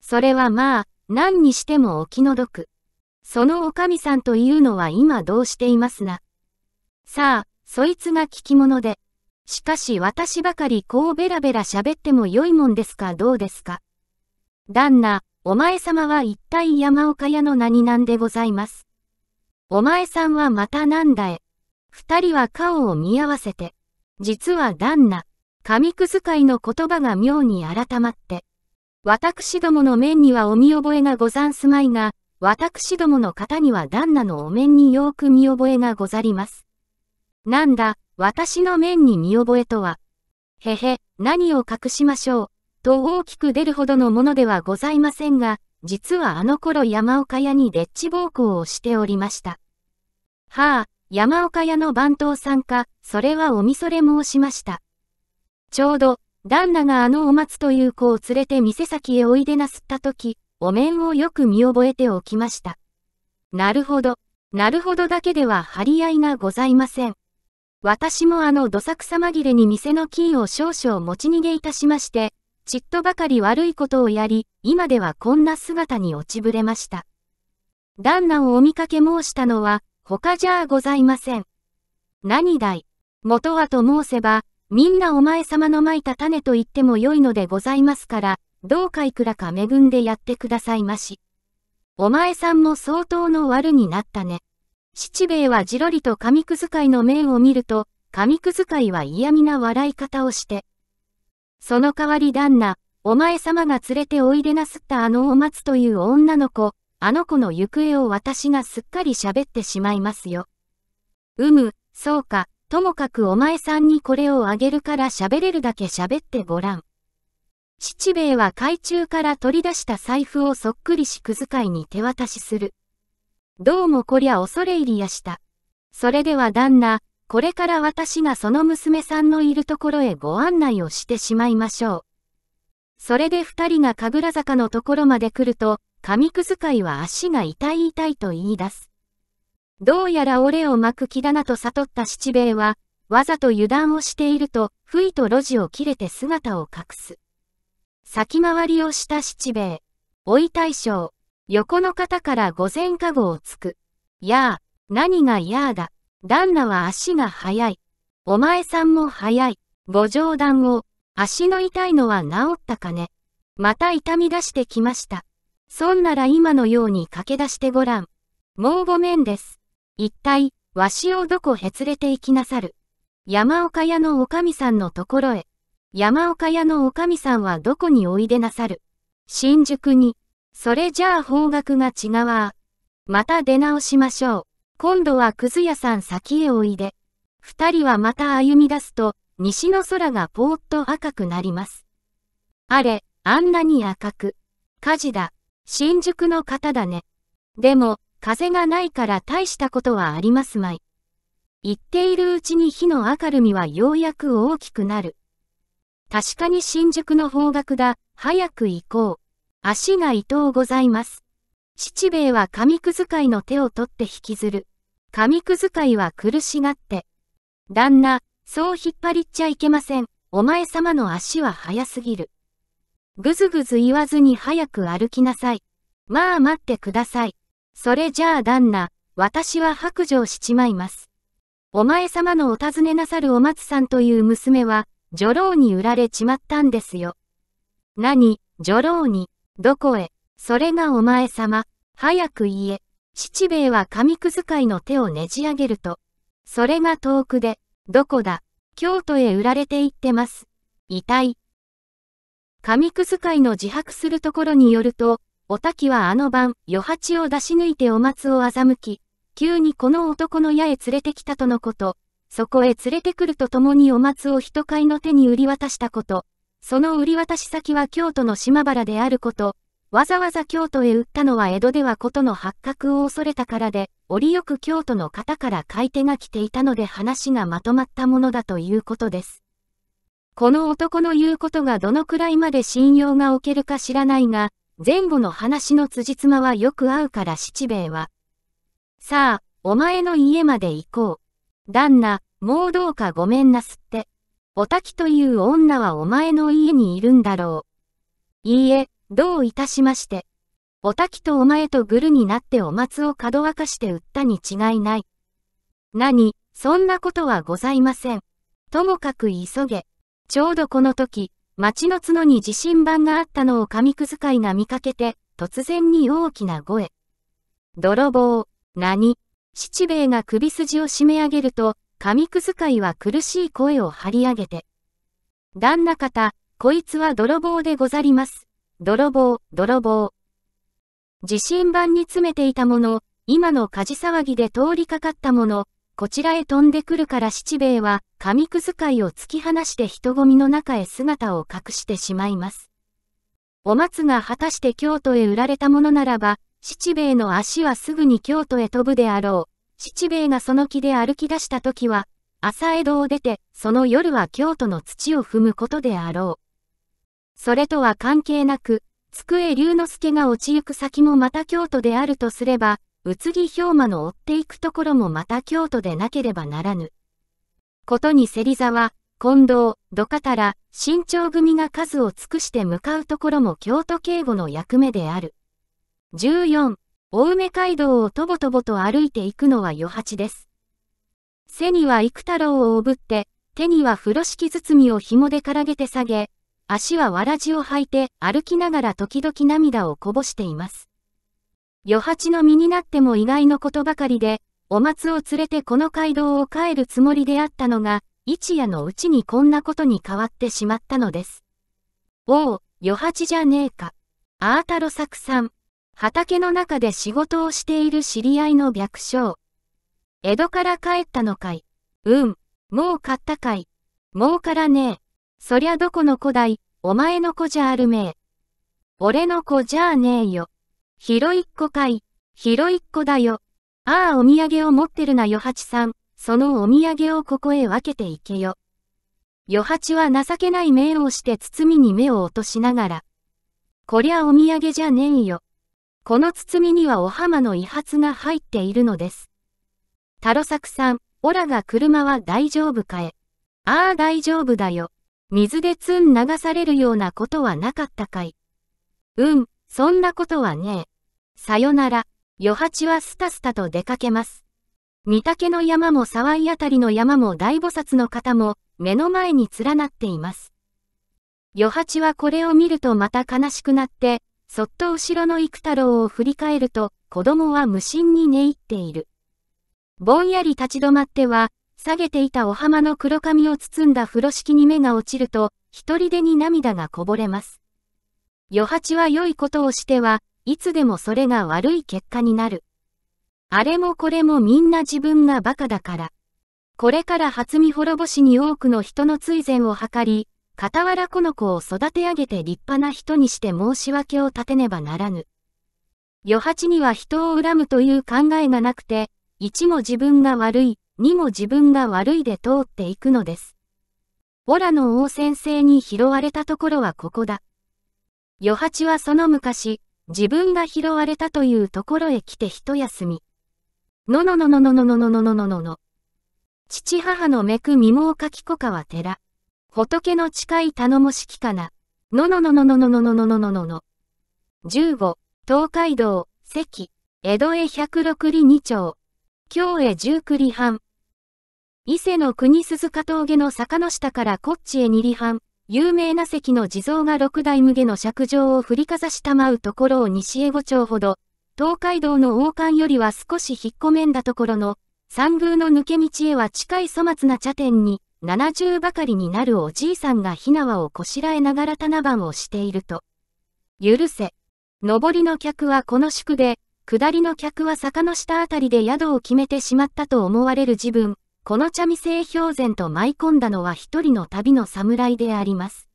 それはまあ、何にしてもお気の毒。そのおかみさんというのは今どうしていますな。さあ、そいつが聞き物で。しかし私ばかりこうベラベラ喋っても良いもんですかどうですか。旦那、お前様は一体山岡屋の何なんでございます。お前さんはまたなんだへ。二人は顔を見合わせて。実は旦那、神くずいの言葉が妙に改まって。私どもの面にはお見覚えがござんすまいが、私どもの方には旦那のお面によーく見覚えがござります。なんだ、私の面に見覚えとは。へへ、何を隠しましょう。と大きく出るほどのものではございませんが、実はあの頃山岡屋にでっち暴行をしておりました。はあ、山岡屋の番頭さんか、それはおみそれ申しました。ちょうど、旦那があのお松という子を連れて店先へおいでなすった時、お面をよく見覚えておきました。なるほど、なるほどだけでは張り合いがございません。私もあのどさくさ紛れに店のキーを少々持ち逃げいたしまして、ちっとばかり悪いことをやり、今ではこんな姿に落ちぶれました。旦那をお見かけ申したのは、他じゃあございません。何だい。元はと申せば、みんなお前様のまいた種と言っても良いのでございますから、どうかいくらか恵んでやってくださいまし。お前さんも相当の悪になったね。七兵衛はじろりと紙くずかいの面を見ると、紙くずかいは嫌味な笑い方をして。その代わり旦那、お前様が連れておいでなすったあのお松という女の子、あの子の行方を私がすっかり喋ってしまいますよ。うむ、そうか、ともかくお前さんにこれをあげるから喋れるだけ喋ってごらん。七兵衛は懐中から取り出した財布をそっくりしくずかいに手渡しする。どうもこりゃ恐れ入りやした。それでは旦那、これから私がその娘さんのいるところへご案内をしてしまいましょう。それで二人が神楽坂のところまで来ると、神くずいは足が痛い痛いと言い出す。どうやら俺を巻く気だなと悟った七兵衛は、わざと油断をしていると、ふいと路地を切れて姿を隠す。先回りをした七兵衛。追い大将。横の肩から五千加護をつく。やあ、何がやあだ。旦那は足が速い。お前さんも速い。ご冗談を。足の痛いのは治ったかね。また痛み出してきました。そんなら今のように駆け出してごらん。もうごめんです。一体、わしをどこへ連れて行きなさる。山岡屋のおかみさんのところへ。山岡屋のおかみさんはどこにおいでなさる。新宿に。それじゃあ方角が違わ。また出直しましょう。今度はくず屋さん先へおいで。二人はまた歩み出すと、西の空がぽーっと赤くなります。あれ、あんなに赤く。火事だ。新宿の方だね。でも、風がないから大したことはありますまい。言っているうちに火の明るみはようやく大きくなる。確かに新宿の方角だ、早く行こう。足が伊藤ございます。七兵衛は神くずいの手を取って引きずる。神くずいは苦しがって。旦那、そう引っ張りっちゃいけません。お前様の足は速すぎる。ぐずぐず言わずに早く歩きなさい。まあ待ってください。それじゃあ旦那、私は白状しちまいます。お前様のお尋ねなさるお松さんという娘は、女郎に売られちまったんですよ。何、女郎に。どこへ、それがお前様、早く言え。七兵衛は紙くず会いの手をねじ上げると、それが遠くで、どこだ、京都へ売られていってます。遺体。紙くず会いの自白するところによると、お滝はあの晩、余八を出し抜いてお松を欺き、急にこの男の矢へ連れてきたとのこと、そこへ連れてくるとともにお松を人会の手に売り渡したこと、その売り渡し先は京都の島原であること、わざわざ京都へ売ったのは江戸ではことの発覚を恐れたからで、折よく京都の方から買い手が来ていたので話がまとまったものだということです。この男の言うことがどのくらいまで信用が置けるか知らないが、前後の話の辻褄はよく合うから七兵衛は。さあ、お前の家まで行こう。旦那、もうどうかごめんなすって。おたきという女はお前の家にいるんだろう。いいえ、どういたしまして。おたきとお前とグルになってお松をかどわかして売ったに違いない。何、そんなことはございません。ともかく急げ。ちょうどこの時、町の角に地震盤があったのを紙くずかいが見かけて、突然に大きな声。泥棒、何、七兵衛が首筋を締め上げると、神くず会は苦しい声を張り上げて。旦那方、こいつは泥棒でござります。泥棒、泥棒。地震盤に詰めていたもの、今の火事騒ぎで通りかかったもの、こちらへ飛んでくるから七兵衛は、神くず会を突き放して人混みの中へ姿を隠してしまいます。お松が果たして京都へ売られたものならば、七兵衛の足はすぐに京都へ飛ぶであろう。七兵衛がその気で歩き出した時は、朝江戸を出て、その夜は京都の土を踏むことであろう。それとは関係なく、机龍之介が落ちゆく先もまた京都であるとすれば、宇津木兵馬の追っていくところもまた京都でなければならぬ。ことに芹沢、近藤、土方ら、新潮組が数を尽くして向かうところも京都警護の役目である。14、青梅街道をとぼとぼと歩いていくのは余八です。背には幾太郎をおぶって、手には風呂敷包みを紐でからげて下げ、足はわらじを履いて歩きながら時々涙をこぼしています。余八の身になっても意外のことばかりで、お松を連れてこの街道を帰るつもりであったのが、一夜のうちにこんなことに変わってしまったのです。おお、余八じゃねえか。あーたろ作さん。畑の中で仕事をしている知り合いの白章。江戸から帰ったのかい。うん、もう買ったかい。もうからねえ。そりゃどこの子だい、お前の子じゃあるめえ。俺の子じゃあねえよ。ひろいっ子かい、ひろいっ子だよ。ああお土産を持ってるなよ八さん、そのお土産をここへ分けていけよ。は八は情けない目をして包みに目を落としながら。こりゃお土産じゃねえよ。この包みにはお浜の遺発が入っているのです。タロサクさん、オラが車は大丈夫かえ。ああ大丈夫だよ。水でツン流されるようなことはなかったかい。うん、そんなことはねえ。さよなら、余八はスタスタと出かけます。御岳の山も沢井あたりの山も大菩薩の方も目の前に連なっています。余八はこれを見るとまた悲しくなって、そっと後ろの幾太郎を振り返ると、子供は無心に寝入っている。ぼんやり立ち止まっては、下げていたお浜の黒髪を包んだ風呂敷に目が落ちると、一人でに涙がこぼれます。余八は良いことをしては、いつでもそれが悪い結果になる。あれもこれもみんな自分が馬鹿だから。これから初見滅ぼしに多くの人の追善を図り、傍らこの子を育て上げて立派な人にして申し訳を立てねばならぬ。余八には人を恨むという考えがなくて、一も自分が悪い、二も自分が悪いで通っていくのです。オラの王先生に拾われたところはここだ。余八はその昔、自分が拾われたというところへ来て一休み。ののののののののののののの。父母のめく身もかきこかは寺。仏の近い頼もしきかな。ののののののののののののの。15、東海道、関、江戸へ106里2丁。京へ19里半。伊勢の国鈴鹿峠の坂の下からこっちへ2里半。有名な関の地蔵が六代無下の尺状を振りかざしたまうところを西へ五丁ほど。東海道の王冠よりは少し引っ込めんだところの、山宮の抜け道へは近い粗末な茶店に、70ばかりになるおじいさんが火縄をこしらえながら七番をしていると。許せ。上りの客はこの宿で、下りの客は坂の下あたりで宿を決めてしまったと思われる自分、この茶店氷然と舞い込んだのは一人の旅の侍であります。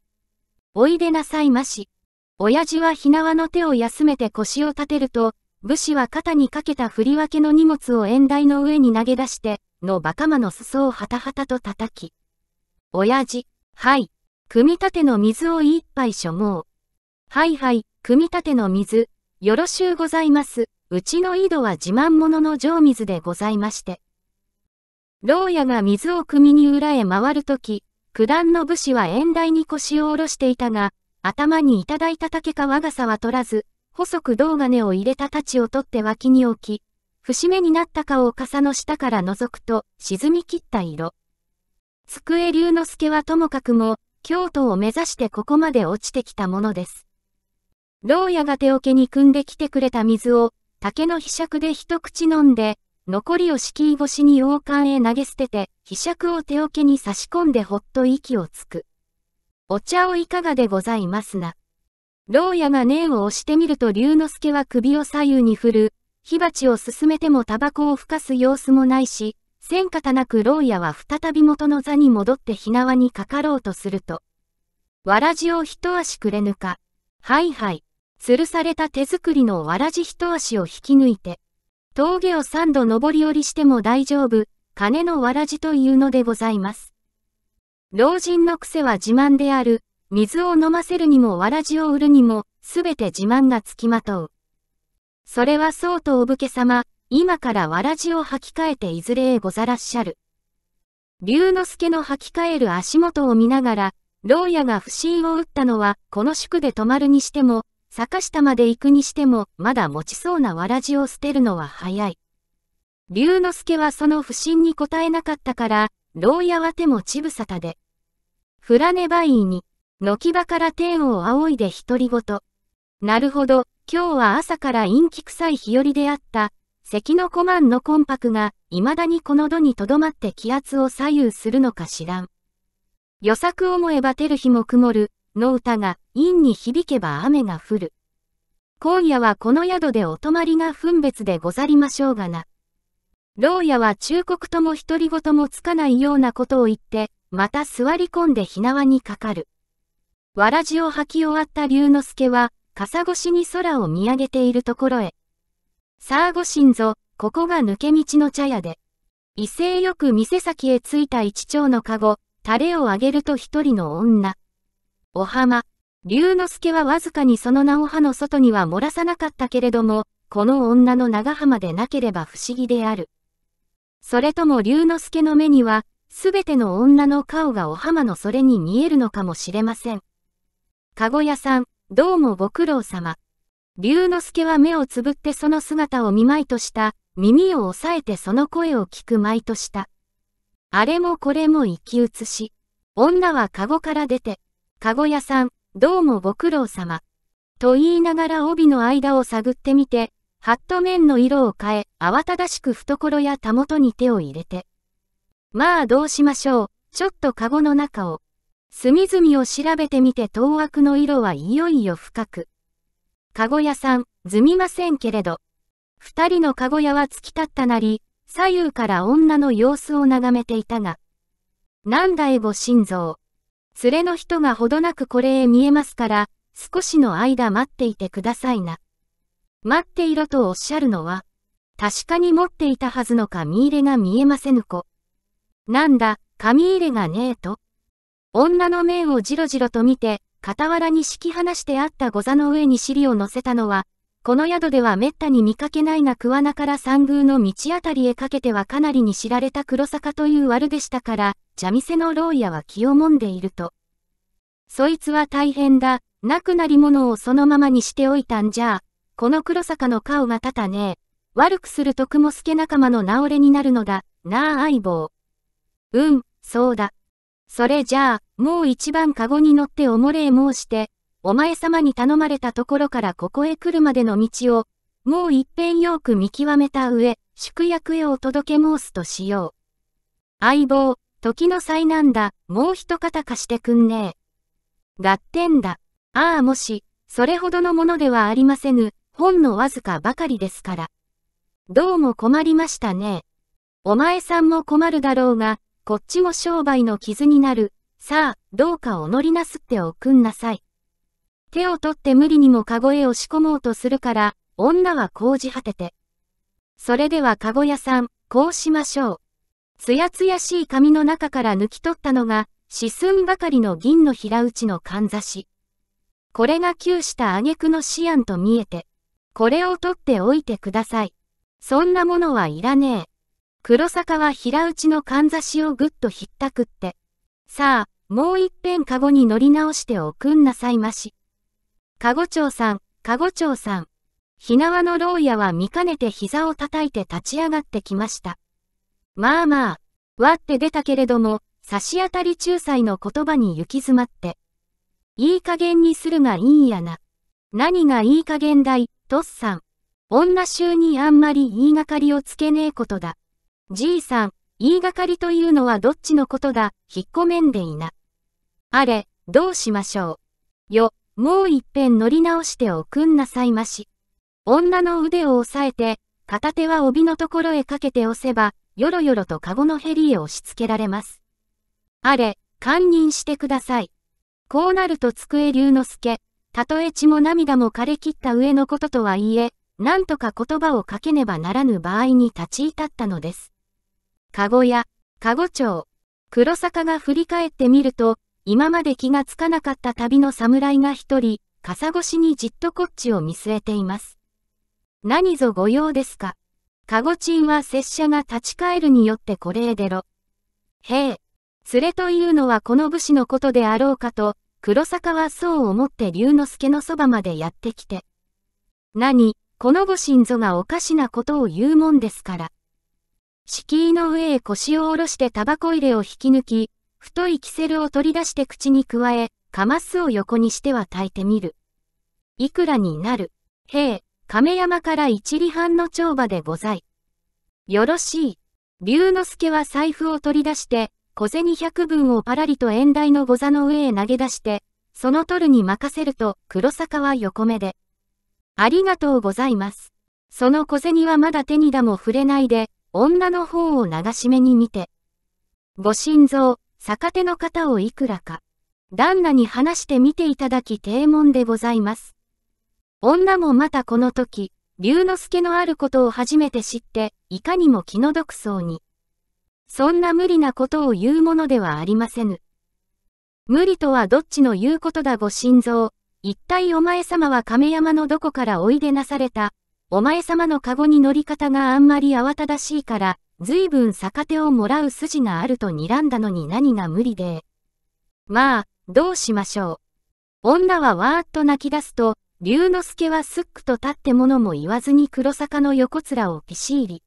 おいでなさいまし。親父は火縄の手を休めて腰を立てると、武士は肩にかけた振り分けの荷物を縁台の上に投げ出して、のバカマの裾をはたはたと叩き、親父、はい。組み立ての水を一杯所望。はいはい、組み立ての水、よろしゅうございます。うちの井戸は自慢者の上水でございまして。牢屋が水を汲みに裏へ回るとき、九段の武士は縁台に腰を下ろしていたが、頭にいただいた竹か我がさは取らず、細く銅金を入れた太刀を取って脇に置き、節目になった顔を傘の下から覗くと、沈み切った色。机龍之介はともかくも、京都を目指してここまで落ちてきたものです。牢屋が手桶に汲んできてくれた水を、竹の秘釈で一口飲んで、残りを敷居越しに王冠へ投げ捨てて、秘釈を手桶に差し込んでほっと息をつく。お茶をいかがでございますな。牢屋が念を押してみると龍之介は首を左右に振る、火鉢を進めてもタバコを吹かす様子もないし、戦たなく牢屋は再び元の座に戻って火縄にかかろうとすると、わらじを一足くれぬか、はいはい、吊るされた手作りのわらじ一足を引き抜いて、峠を三度上り下りしても大丈夫、金のわらじというのでございます。老人の癖は自慢である、水を飲ませるにもわらじを売るにも、すべて自慢がつきまとう。それはそうとお武家様、今からわらじを履き替えていずれへござらっしゃる。龍之介の履き替える足元を見ながら、牢屋が不審を打ったのは、この宿で泊まるにしても、坂下まで行くにしても、まだ持ちそうなわらじを捨てるのは早い。龍之介はその不審に答えなかったから、牢屋は手もちぶさたで。フラネバイに、軒場から天を仰いで独り言。なるほど、今日は朝から陰気臭い日和であった、関のコマンの魂魄が、未だにこの度にとどまって気圧を左右するのか知らん。予作思えば照る日も曇る、の歌が、陰に響けば雨が降る。今夜はこの宿でお泊まりが分別でござりましょうがな。牢屋は忠告とも独り言もつかないようなことを言って、また座り込んで火縄にかかる。わらじを履き終わった龍之介は、傘越しに空を見上げているところへ、さあご心ぞ、ここが抜け道の茶屋で。威勢よく店先へ着いた一丁の籠、タレをあげると一人の女。お浜、龍之介はわずかにその名を歯の外には漏らさなかったけれども、この女の長浜でなければ不思議である。それとも龍之介の目には、すべての女の顔がお浜のそれに見えるのかもしれません。かご屋さん、どうもご苦労様。龍之介は目をつぶってその姿を見舞いとした、耳を押さえてその声を聞く舞いとした。あれもこれも生き写し。女はカゴから出て、カゴ屋さん、どうもご苦労様。と言いながら帯の間を探ってみて、ハット面の色を変え、慌ただしく懐やたもとに手を入れて。まあどうしましょう、ちょっとカゴの中を。隅々を調べてみて当枠の色はいよいよ深く。かご屋さん、すみませんけれど。二人のかご屋は突き立ったなり、左右から女の様子を眺めていたが。なんだえご心臓。連れの人がほどなくこれへ見えますから、少しの間待っていてくださいな。待っていろとおっしゃるのは、確かに持っていたはずの見入れが見えませぬ子。なんだ、紙入れがねえと。女の面をじろじろと見て、傍らに敷き放してあった御座の上に尻を乗せたのは、この宿では滅多に見かけないが桑名から三宮の道あたりへかけてはかなりに知られた黒坂という悪でしたから、茶店の牢屋は気をもんでいると。そいつは大変だ、なくなり物をそのままにしておいたんじゃ、この黒坂の顔が立たねえ。悪くすると雲助仲間の直れになるのだ、なあ相棒。うん、そうだ。それじゃあ、もう一番カゴに乗っておもれえして、お前様に頼まれたところからここへ来るまでの道を、もう一遍よく見極めた上、宿役へお届け申すとしよう。相棒、時の災難だ、もう一方貸してくんねえ。合点だ。ああもし、それほどのものではありませぬ、ほんのわずかばかりですから。どうも困りましたね。お前さんも困るだろうが、こっちも商売の傷になる。さあ、どうかお乗りなすっておくんなさい。手を取って無理にも籠へ押し込もうとするから、女はうじ果てて。それでは籠屋さん、こうしましょう。つやつやしい髪の中から抜き取ったのが、四寸ばかりの銀の平打ちのかんざし。これが窮した挙句の思案と見えて、これを取っておいてください。そんなものはいらねえ。黒坂は平打ちのかんざしをぐっとひったくって。さあ、もういっぺんかごに乗り直しておくんなさいまし。かご長さん、かご長さん。ひなわの牢屋は見かねて膝を叩いて立ち上がってきました。まあまあ、わって出たけれども、差し当たり仲裁の言葉に行き詰まって。いい加減にするがいいんやな。何がいい加減だい、とっさん。女衆にあんまり言いがかりをつけねえことだ。じいさん、言いがかりというのはどっちのことだ、引っ込めんでいな。あれ、どうしましょう。よ、もういっぺん乗り直しておくんなさいまし。女の腕を押さえて、片手は帯のところへかけて押せば、よろよろとカゴのヘリへ押し付けられます。あれ、堪忍してください。こうなると机龍之介、たとえ血も涙も枯れ切った上のこととはいえ、なんとか言葉をかけねばならぬ場合に立ち至ったのです。かごや、かご町、黒坂が振り返ってみると、今まで気がつかなかった旅の侍が一人、傘越しにじっとこっちを見据えています。何ぞ御用ですか。かごちんは拙者が立ち返るによってこれへ出ろ。へえ、連れというのはこの武士のことであろうかと、黒坂はそう思って龍之介のそばまでやってきて。何、このご神ぞがおかしなことを言うもんですから。敷居の上へ腰を下ろしてタバコ入れを引き抜き、太いキセルを取り出して口に加え、カマスを横にしては炊いてみる。いくらになる。へえ、亀山から一里半の帳場でござい。よろしい。龍之介は財布を取り出して、小銭百分をパラリと縁台のご座の上へ投げ出して、その取るに任せると黒坂は横目で。ありがとうございます。その小銭はまだ手にだも触れないで、女の方を流し目に見て、ご心臓、逆手の方をいくらか、旦那に話してみていただき低門でございます。女もまたこの時、龍之介のあることを初めて知って、いかにも気の毒そうに。そんな無理なことを言うものではありませぬ。無理とはどっちの言うことだご心臓、一体お前様は亀山のどこからおいでなされた、お前様のカゴに乗り方があんまり慌ただしいから、ずいぶん逆手をもらう筋があると睨んだのに何が無理で。まあ、どうしましょう。女はわーっと泣き出すと、龍之介はすっくと立って物も言わずに黒坂の横面をピシーリ。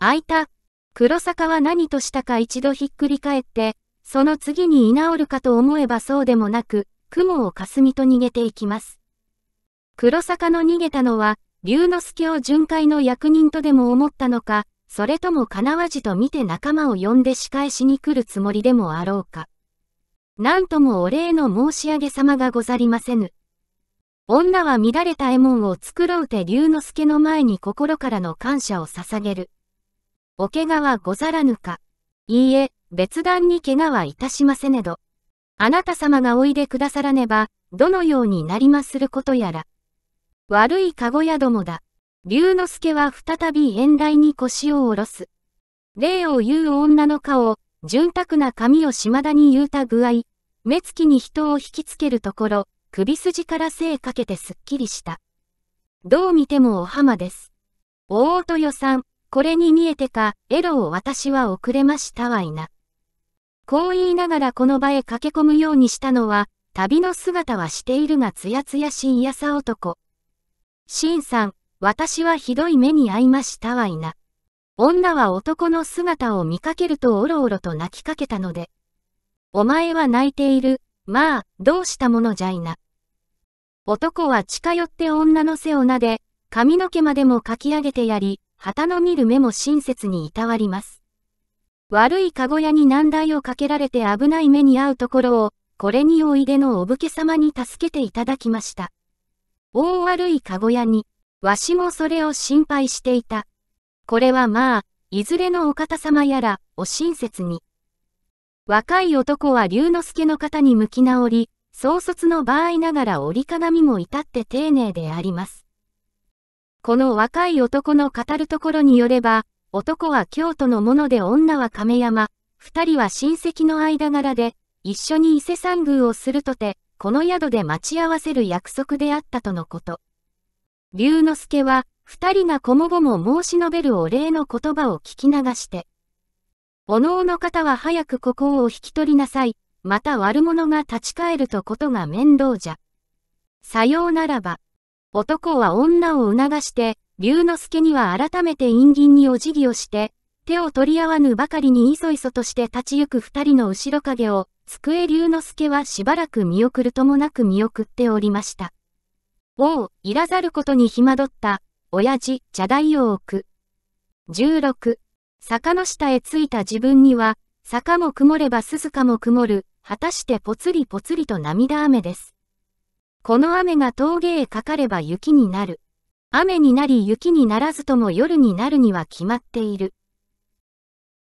開いた。黒坂は何としたか一度ひっくり返って、その次に居直るかと思えばそうでもなく、雲をかすみと逃げていきます。黒坂の逃げたのは、龍之介を巡回の役人とでも思ったのか、それとも叶わじと見て仲間を呼んで仕返しに来るつもりでもあろうか。なんともお礼の申し上げ様がござりませぬ。女は乱れた絵門を繕うて龍之介の前に心からの感謝を捧げる。お怪我はござらぬか。いいえ、別段に怪我はいたしませねど。あなた様がおいでくださらねば、どのようになりますることやら。悪いかごやどもだ。龍之介は再び遠台に腰を下ろす。霊を言う女の顔、潤沢な髪を島田に言うた具合、目つきに人を引きつけるところ、首筋から背かけてすっきりした。どう見てもお浜です。おおとよさん、これに見えてか、エロを私は遅れましたわいな。こう言いながらこの場へ駆け込むようにしたのは、旅の姿はしているがつやつやしいやさ男。シンさん、私はひどい目に遭いましたわいな。女は男の姿を見かけるとおろおろと泣きかけたので。お前は泣いている。まあ、どうしたものじゃいな。男は近寄って女の背を撫で、髪の毛までもかき上げてやり、旗の見る目も親切にいたわります。悪い籠屋に難題をかけられて危ない目に遭うところを、これにおいでのお武家様に助けていただきました。大悪いかごやに、わしもそれを心配していた。これはまあ、いずれのお方様やら、お親切に。若い男は龍之介の方に向き直り、創卒の場合ながら折り鏡も至って丁寧であります。この若い男の語るところによれば、男は京都のもので女は亀山、二人は親戚の間柄で、一緒に伊勢参宮をするとて、この宿で待ち合わせる約束であったとのこと。龍之介は、二人がこもごも申し述べるお礼の言葉を聞き流して、おのおの方は早くここを引き取りなさい、また悪者が立ち返るとことが面倒じゃ。さようならば、男は女を促して、龍之介には改めて陰銀にお辞儀をして、手を取り合わぬばかりにいそいそとして立ち行く二人の後ろ影を、机龍之介はしばらく見送るともなく見送っておりました。おう、いらざることにひまどった、親父、茶台を置く。16、坂の下へ着いた自分には、坂も曇れば鈴鹿も曇る、果たしてぽつりぽつりと涙雨です。この雨が峠へかかれば雪になる。雨になり雪にならずとも夜になるには決まっている。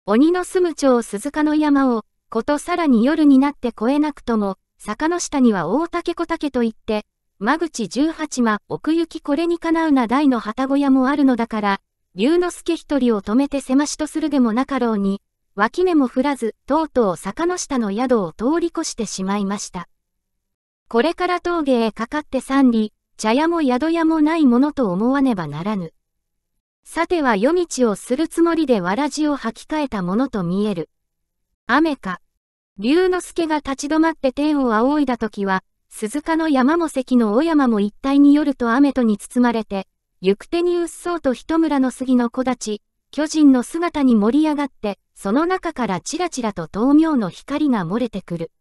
鬼の住む町鈴鹿の山をことさらに夜になって越えなくとも、坂の下には大竹小竹といって、間口十八間奥行きこれにかなうな大の旗小屋もあるのだから、龍之介一人を止めてせましとするでもなかろうに、脇目も振らず、とうとう坂の下の宿を通り越してしまいました。これから峠へかかって三里、茶屋も宿屋もないものと思わねばならぬ。さては夜道をするつもりでわらじを履き替えたものと見える。雨か。龍之介が立ち止まって天を仰いだ時は、鈴鹿の山も関の小山も一帯に夜と雨とに包まれて、行く手にうっそうと一村の杉の木立、巨人の姿に盛り上がって、その中からちらちらと灯明の光が漏れてくる。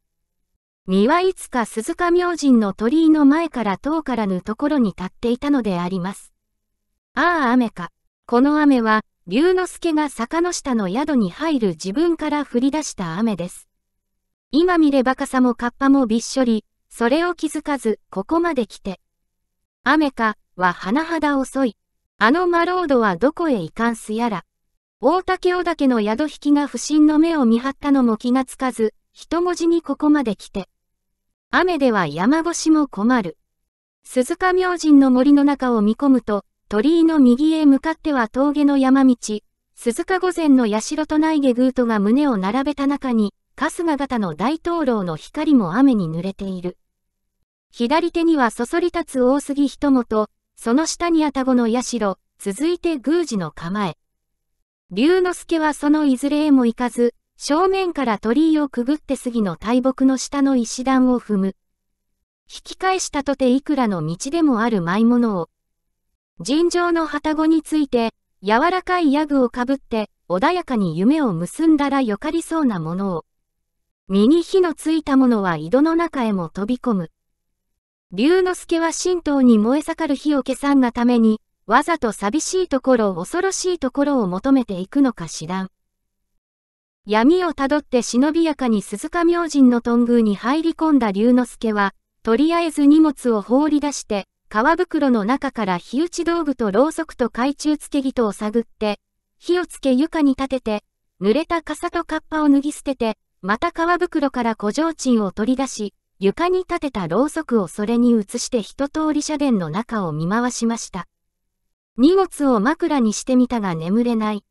身はいつか鈴鹿明神の鳥居の前から遠からぬところに立っていたのであります。ああ雨か。この雨は、龍之介が坂の下の宿に入る自分から降り出した雨です。今見ればかさもカッパもびっしょり、それを気づかず、ここまで来て。雨か、は甚だ遅い。あのマロードはどこへ行かんすやら。大竹尾岳の宿引きが不審の目を見張ったのも気がつかず、一文字にここまで来て。雨では山越しも困る。鈴鹿明神の森の中を見込むと、鳥居の右へ向かっては峠の山道、鈴鹿御前の社と内下ーとが胸を並べた中に、春日型の大灯籠の光も雨に濡れている。左手にはそそり立つ大杉一元、その下に愛宕の社、続いて宮司の構え。龍之介はそのいずれへも行かず、正面から鳥居をくぐって杉の大木の下の石段を踏む。引き返したとていくらの道でもある舞物を。尋常の旅籠について、柔らかいヤグをかぶって、穏やかに夢を結んだらよかりそうなものを。身に火のついたものは井戸の中へも飛び込む。龍之介は神道に燃え盛る火を消さんがために、わざと寂しいところ恐ろしいところを求めていくのか知らん。闇をたどって忍びやかに鈴鹿明神の頓宮に入り込んだ龍之介は、とりあえず荷物を放り出して、革袋の中から火打ち道具とろうそくと懐中付け木とを探って、火をつけ床に立てて、濡れた傘とカッパを脱ぎ捨てて、また皮袋から古城鎮を取り出し、床に立てたろうそくをそれに移して一通り社殿の中を見回しました。荷物を枕にしてみたが眠れない。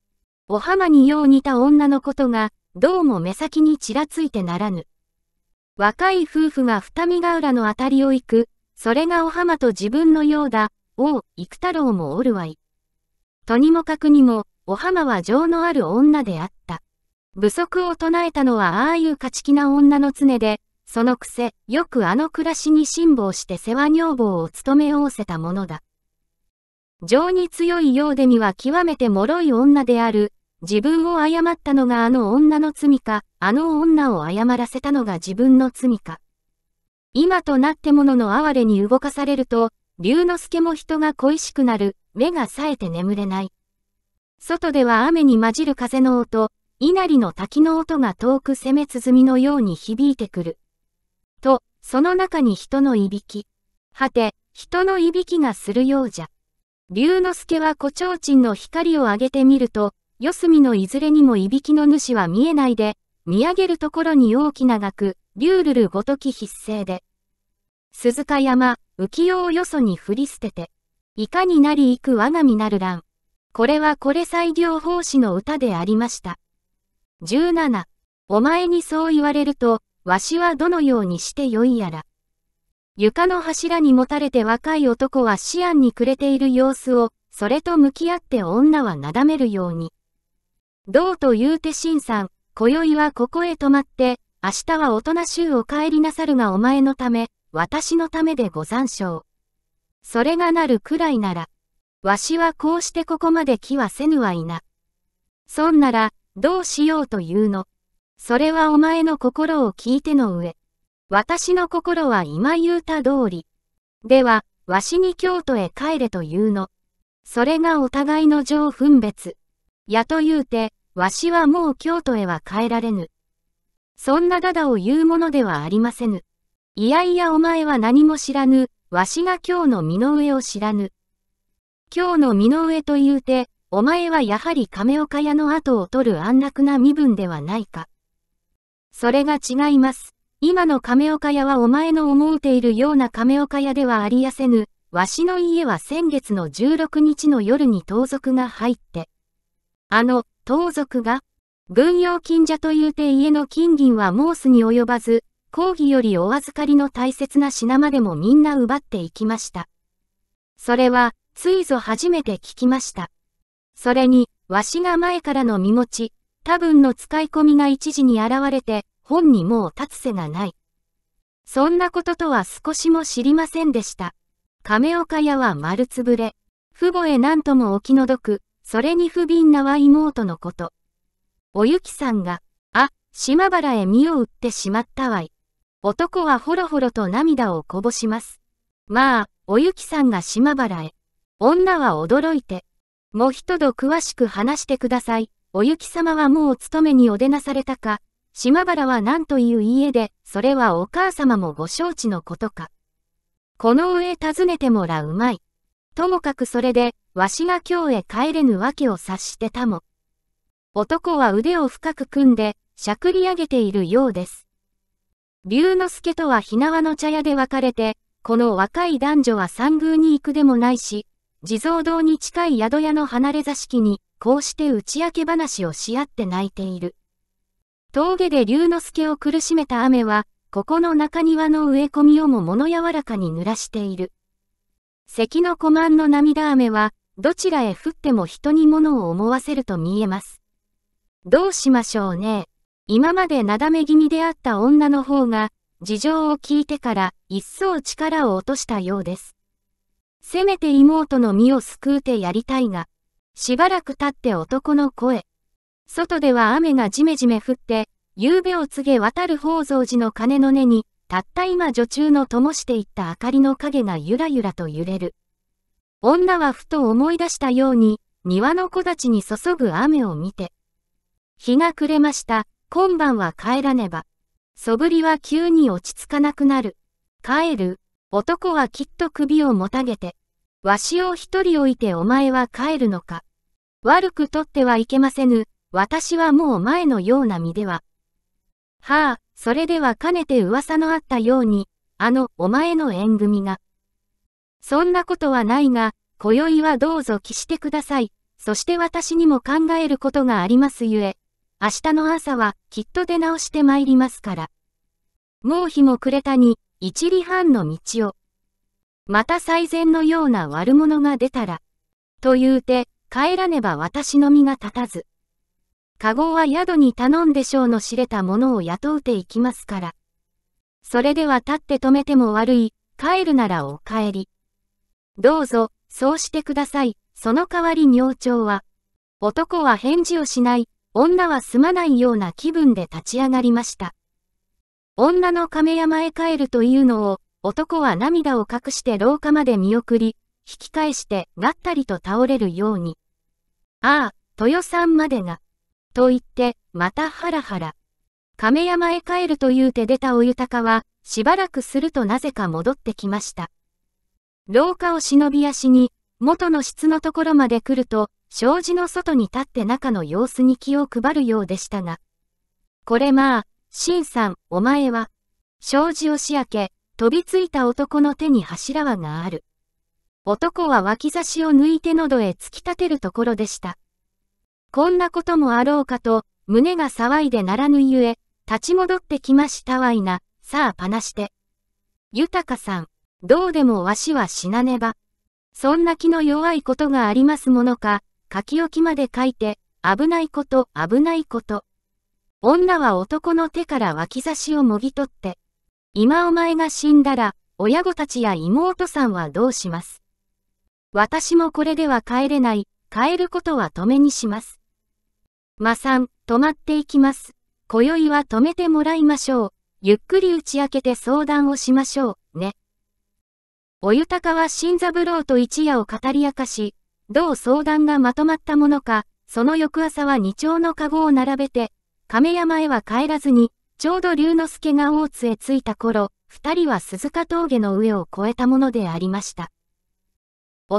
お浜によう似た女のことが、どうも目先にちらついてならぬ。若い夫婦が二見ヶ浦のあたりを行く、それがお浜と自分のようだ、おう、幾太郎もおるわい。とにもかくにも、お浜は情のある女であった。不足を唱えたのはああいう勝ち気な女の常で、そのくせ、よくあの暮らしに辛抱して世話女房を務めうせたものだ。情に強いようでには極めて脆い女である、自分を誤ったのがあの女の罪か、あの女を誤らせたのが自分の罪か。今となってものの哀れに動かされると、龍之介も人が恋しくなる、目が冴えて眠れない。外では雨に混じる風の音、稲荷の滝の音が遠く攻め鼓のように響いてくる。と、その中に人のいびき。はて、人のいびきがするようじゃ。龍之介は胡蝶鎮の光を上げてみると、四隅のいずれにもいびきの主は見えないで、見上げるところに大きな額、龍るるごとき筆勢で。鈴鹿山、浮世をよそに振り捨てて。いかになり行く我が身なる乱。これはこれ最良法師の歌でありました。17、お前にそう言われると、わしはどのようにしてよいやら。床の柱にもたれて若い男は思案に暮れている様子を、それと向き合って女はなだめるように。どうと言うて新さん、今宵はここへ泊まって、明日は大人衆お帰りなさるがお前のため、私のためでご参照。それがなるくらいなら、わしはこうしてここまで来はせぬはいな。そんなら、どうしようというの。それはお前の心を聞いての上。私の心は今言うた通り。では、わしに京都へ帰れというの。それがお互いの情分別。やと言うて、わしはもう京都へは帰られぬ。そんなだだを言うものではありませぬ。いやいやお前は何も知らぬ、わしが今日の身の上を知らぬ。今日の身の上と言うて、お前はやはり亀岡屋の後を取る安楽な身分ではないか。それが違います。今の亀岡屋はお前の思うているような亀岡屋ではありやせぬ。わしの家は先月の16日の夜に盗賊が入って。あの、盗賊が、軍用金者というて家の金銀はモースに及ばず、講義よりお預かりの大切な品までもみんな奪っていきました。それは、ついぞ初めて聞きました。それに、わしが前からの身持ち、多分の使い込みが一時に現れて、本にもう立つ瀬がない。そんなこととは少しも知りませんでした。亀岡屋は丸つぶれ。父母へ何ともお気の毒、それに不憫なは妹のこと。おゆきさんが、あ、島原へ身を売ってしまったわい。男はほろほろと涙をこぼします。まあ、おゆきさんが島原へ。女は驚いて。も一度詳しく話してください。おゆき様はもうお勤めにお出なされたか。島原は何という家で、それはお母様もご承知のことか。この上尋ねてもらうまい。ともかくそれで、わしが今日へ帰れぬわけを察してたも。男は腕を深く組んで、しゃくり上げているようです。龍之介とはひなわの茶屋で別れて、この若い男女は三宮に行くでもないし、地蔵堂に近い宿屋の離れ座敷に、こうして打ち明け話をし合って泣いている。峠で龍之介を苦しめた雨は、ここの中庭の植え込みをも物柔らかに濡らしている。関の小満の涙雨は、どちらへ降っても人に物を思わせると見えます。どうしましょうね。今までなだめ気味であった女の方が、事情を聞いてから、一層力を落としたようです。せめて妹の身を救うてやりたいが、しばらく経って男の声。外では雨がじめじめ降って、夕べを告げ渡る宝蔵寺の鐘の根に、たった今女中の灯していった明かりの影がゆらゆらと揺れる。女はふと思い出したように、庭の木立に注ぐ雨を見て。日が暮れました、今晩は帰らねば。そぶりは急に落ち着かなくなる。帰る。男はきっと首をもたげて、わしを一人置いてお前は帰るのか。悪くとってはいけませぬ、私はもう前のような身では。はあ、それではかねて噂のあったように、あの、お前の縁組が。そんなことはないが、今宵はどうぞ帰してください。そして私にも考えることがありますゆえ、明日の朝はきっと出直して参りますから。もう日も暮れたに、一里半の道を。また最善のような悪者が出たら、と言うて、帰らねば私の身が立たず。カゴは宿に頼んでしょうの知れた者を雇うていきますから。それでは立って止めても悪い、帰るならお帰り。どうぞ、そうしてください。その代わり明朝は、男は返事をしない、女はすまないような気分で立ち上がりました。女の亀山へ帰るというのを、男は涙を隠して廊下まで見送り、引き返してがったりと倒れるように。ああ、豊さんまでが。と言って、またハラハラ。亀山へ帰るという手出たお豊は、しばらくするとなぜか戻ってきました。廊下を忍び足に、元の室のところまで来ると、障子の外に立って中の様子に気を配るようでしたが。これまあ、C さん、お前は、障子をし開け、飛びついた男の手に柱輪がある。男は脇差しを抜いて喉へ突き立てるところでした。こんなこともあろうかと、胸が騒いでならぬゆえ、立ち戻ってきましたわいな、さあパナして。豊さん、どうでもわしは死なねば。そんな気の弱いことがありますものか、書き置きまで書いて、危ないこと、危ないこと。女は男の手から脇差しをもぎ取って、今お前が死んだら、親子たちや妹さんはどうします私もこれでは帰れない、帰ることは止めにします。まさん、止まっていきます。今宵は止めてもらいましょう。ゆっくり打ち明けて相談をしましょう、ね。おゆたかは新三郎と一夜を語り明かし、どう相談がまとまったものか、その翌朝は二丁の籠を並べて、亀山へは帰らずに、ちょうど龍之介が大津へ着いた頃、二人は鈴鹿峠の上を越えたものでありました。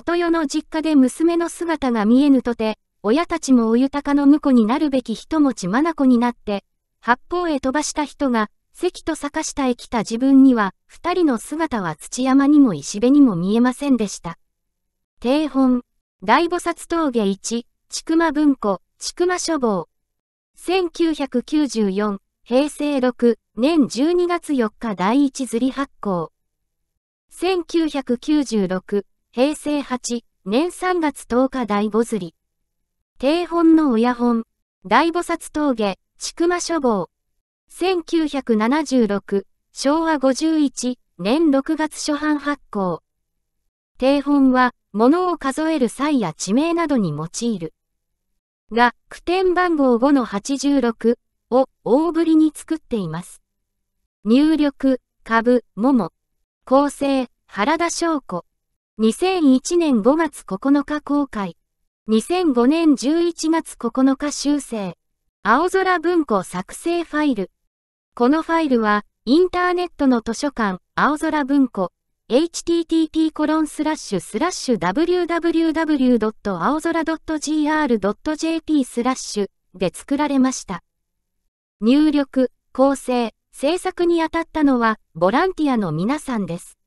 とよの実家で娘の姿が見えぬとて、親たちもお豊かの婿になるべき人持ち眼になって、八方へ飛ばした人が、関と坂下へ来た自分には、二人の姿は土山にも石辺にも見えませんでした。定本、大菩薩峠一、千曲文庫、千曲書房。1994平成6年12月4日第一釣り発行。1996平成8年3月10日第5釣り。定本の親本。大菩薩峠、筑馬書房。1976昭和51年6月初版発行。定本は、物を数える際や地名などに用いる。が、句点番号5の86を大ぶりに作っています。入力、株、桃。構成、原田翔子。2001年5月9日公開。2005年11月9日修正。青空文庫作成ファイル。このファイルは、インターネットの図書館、青空文庫、http コロンスラッシュスラッシュ www.aozora.gr.jp スラッシュで作られました。入力、構成、制作に当たったのはボランティアの皆さんです。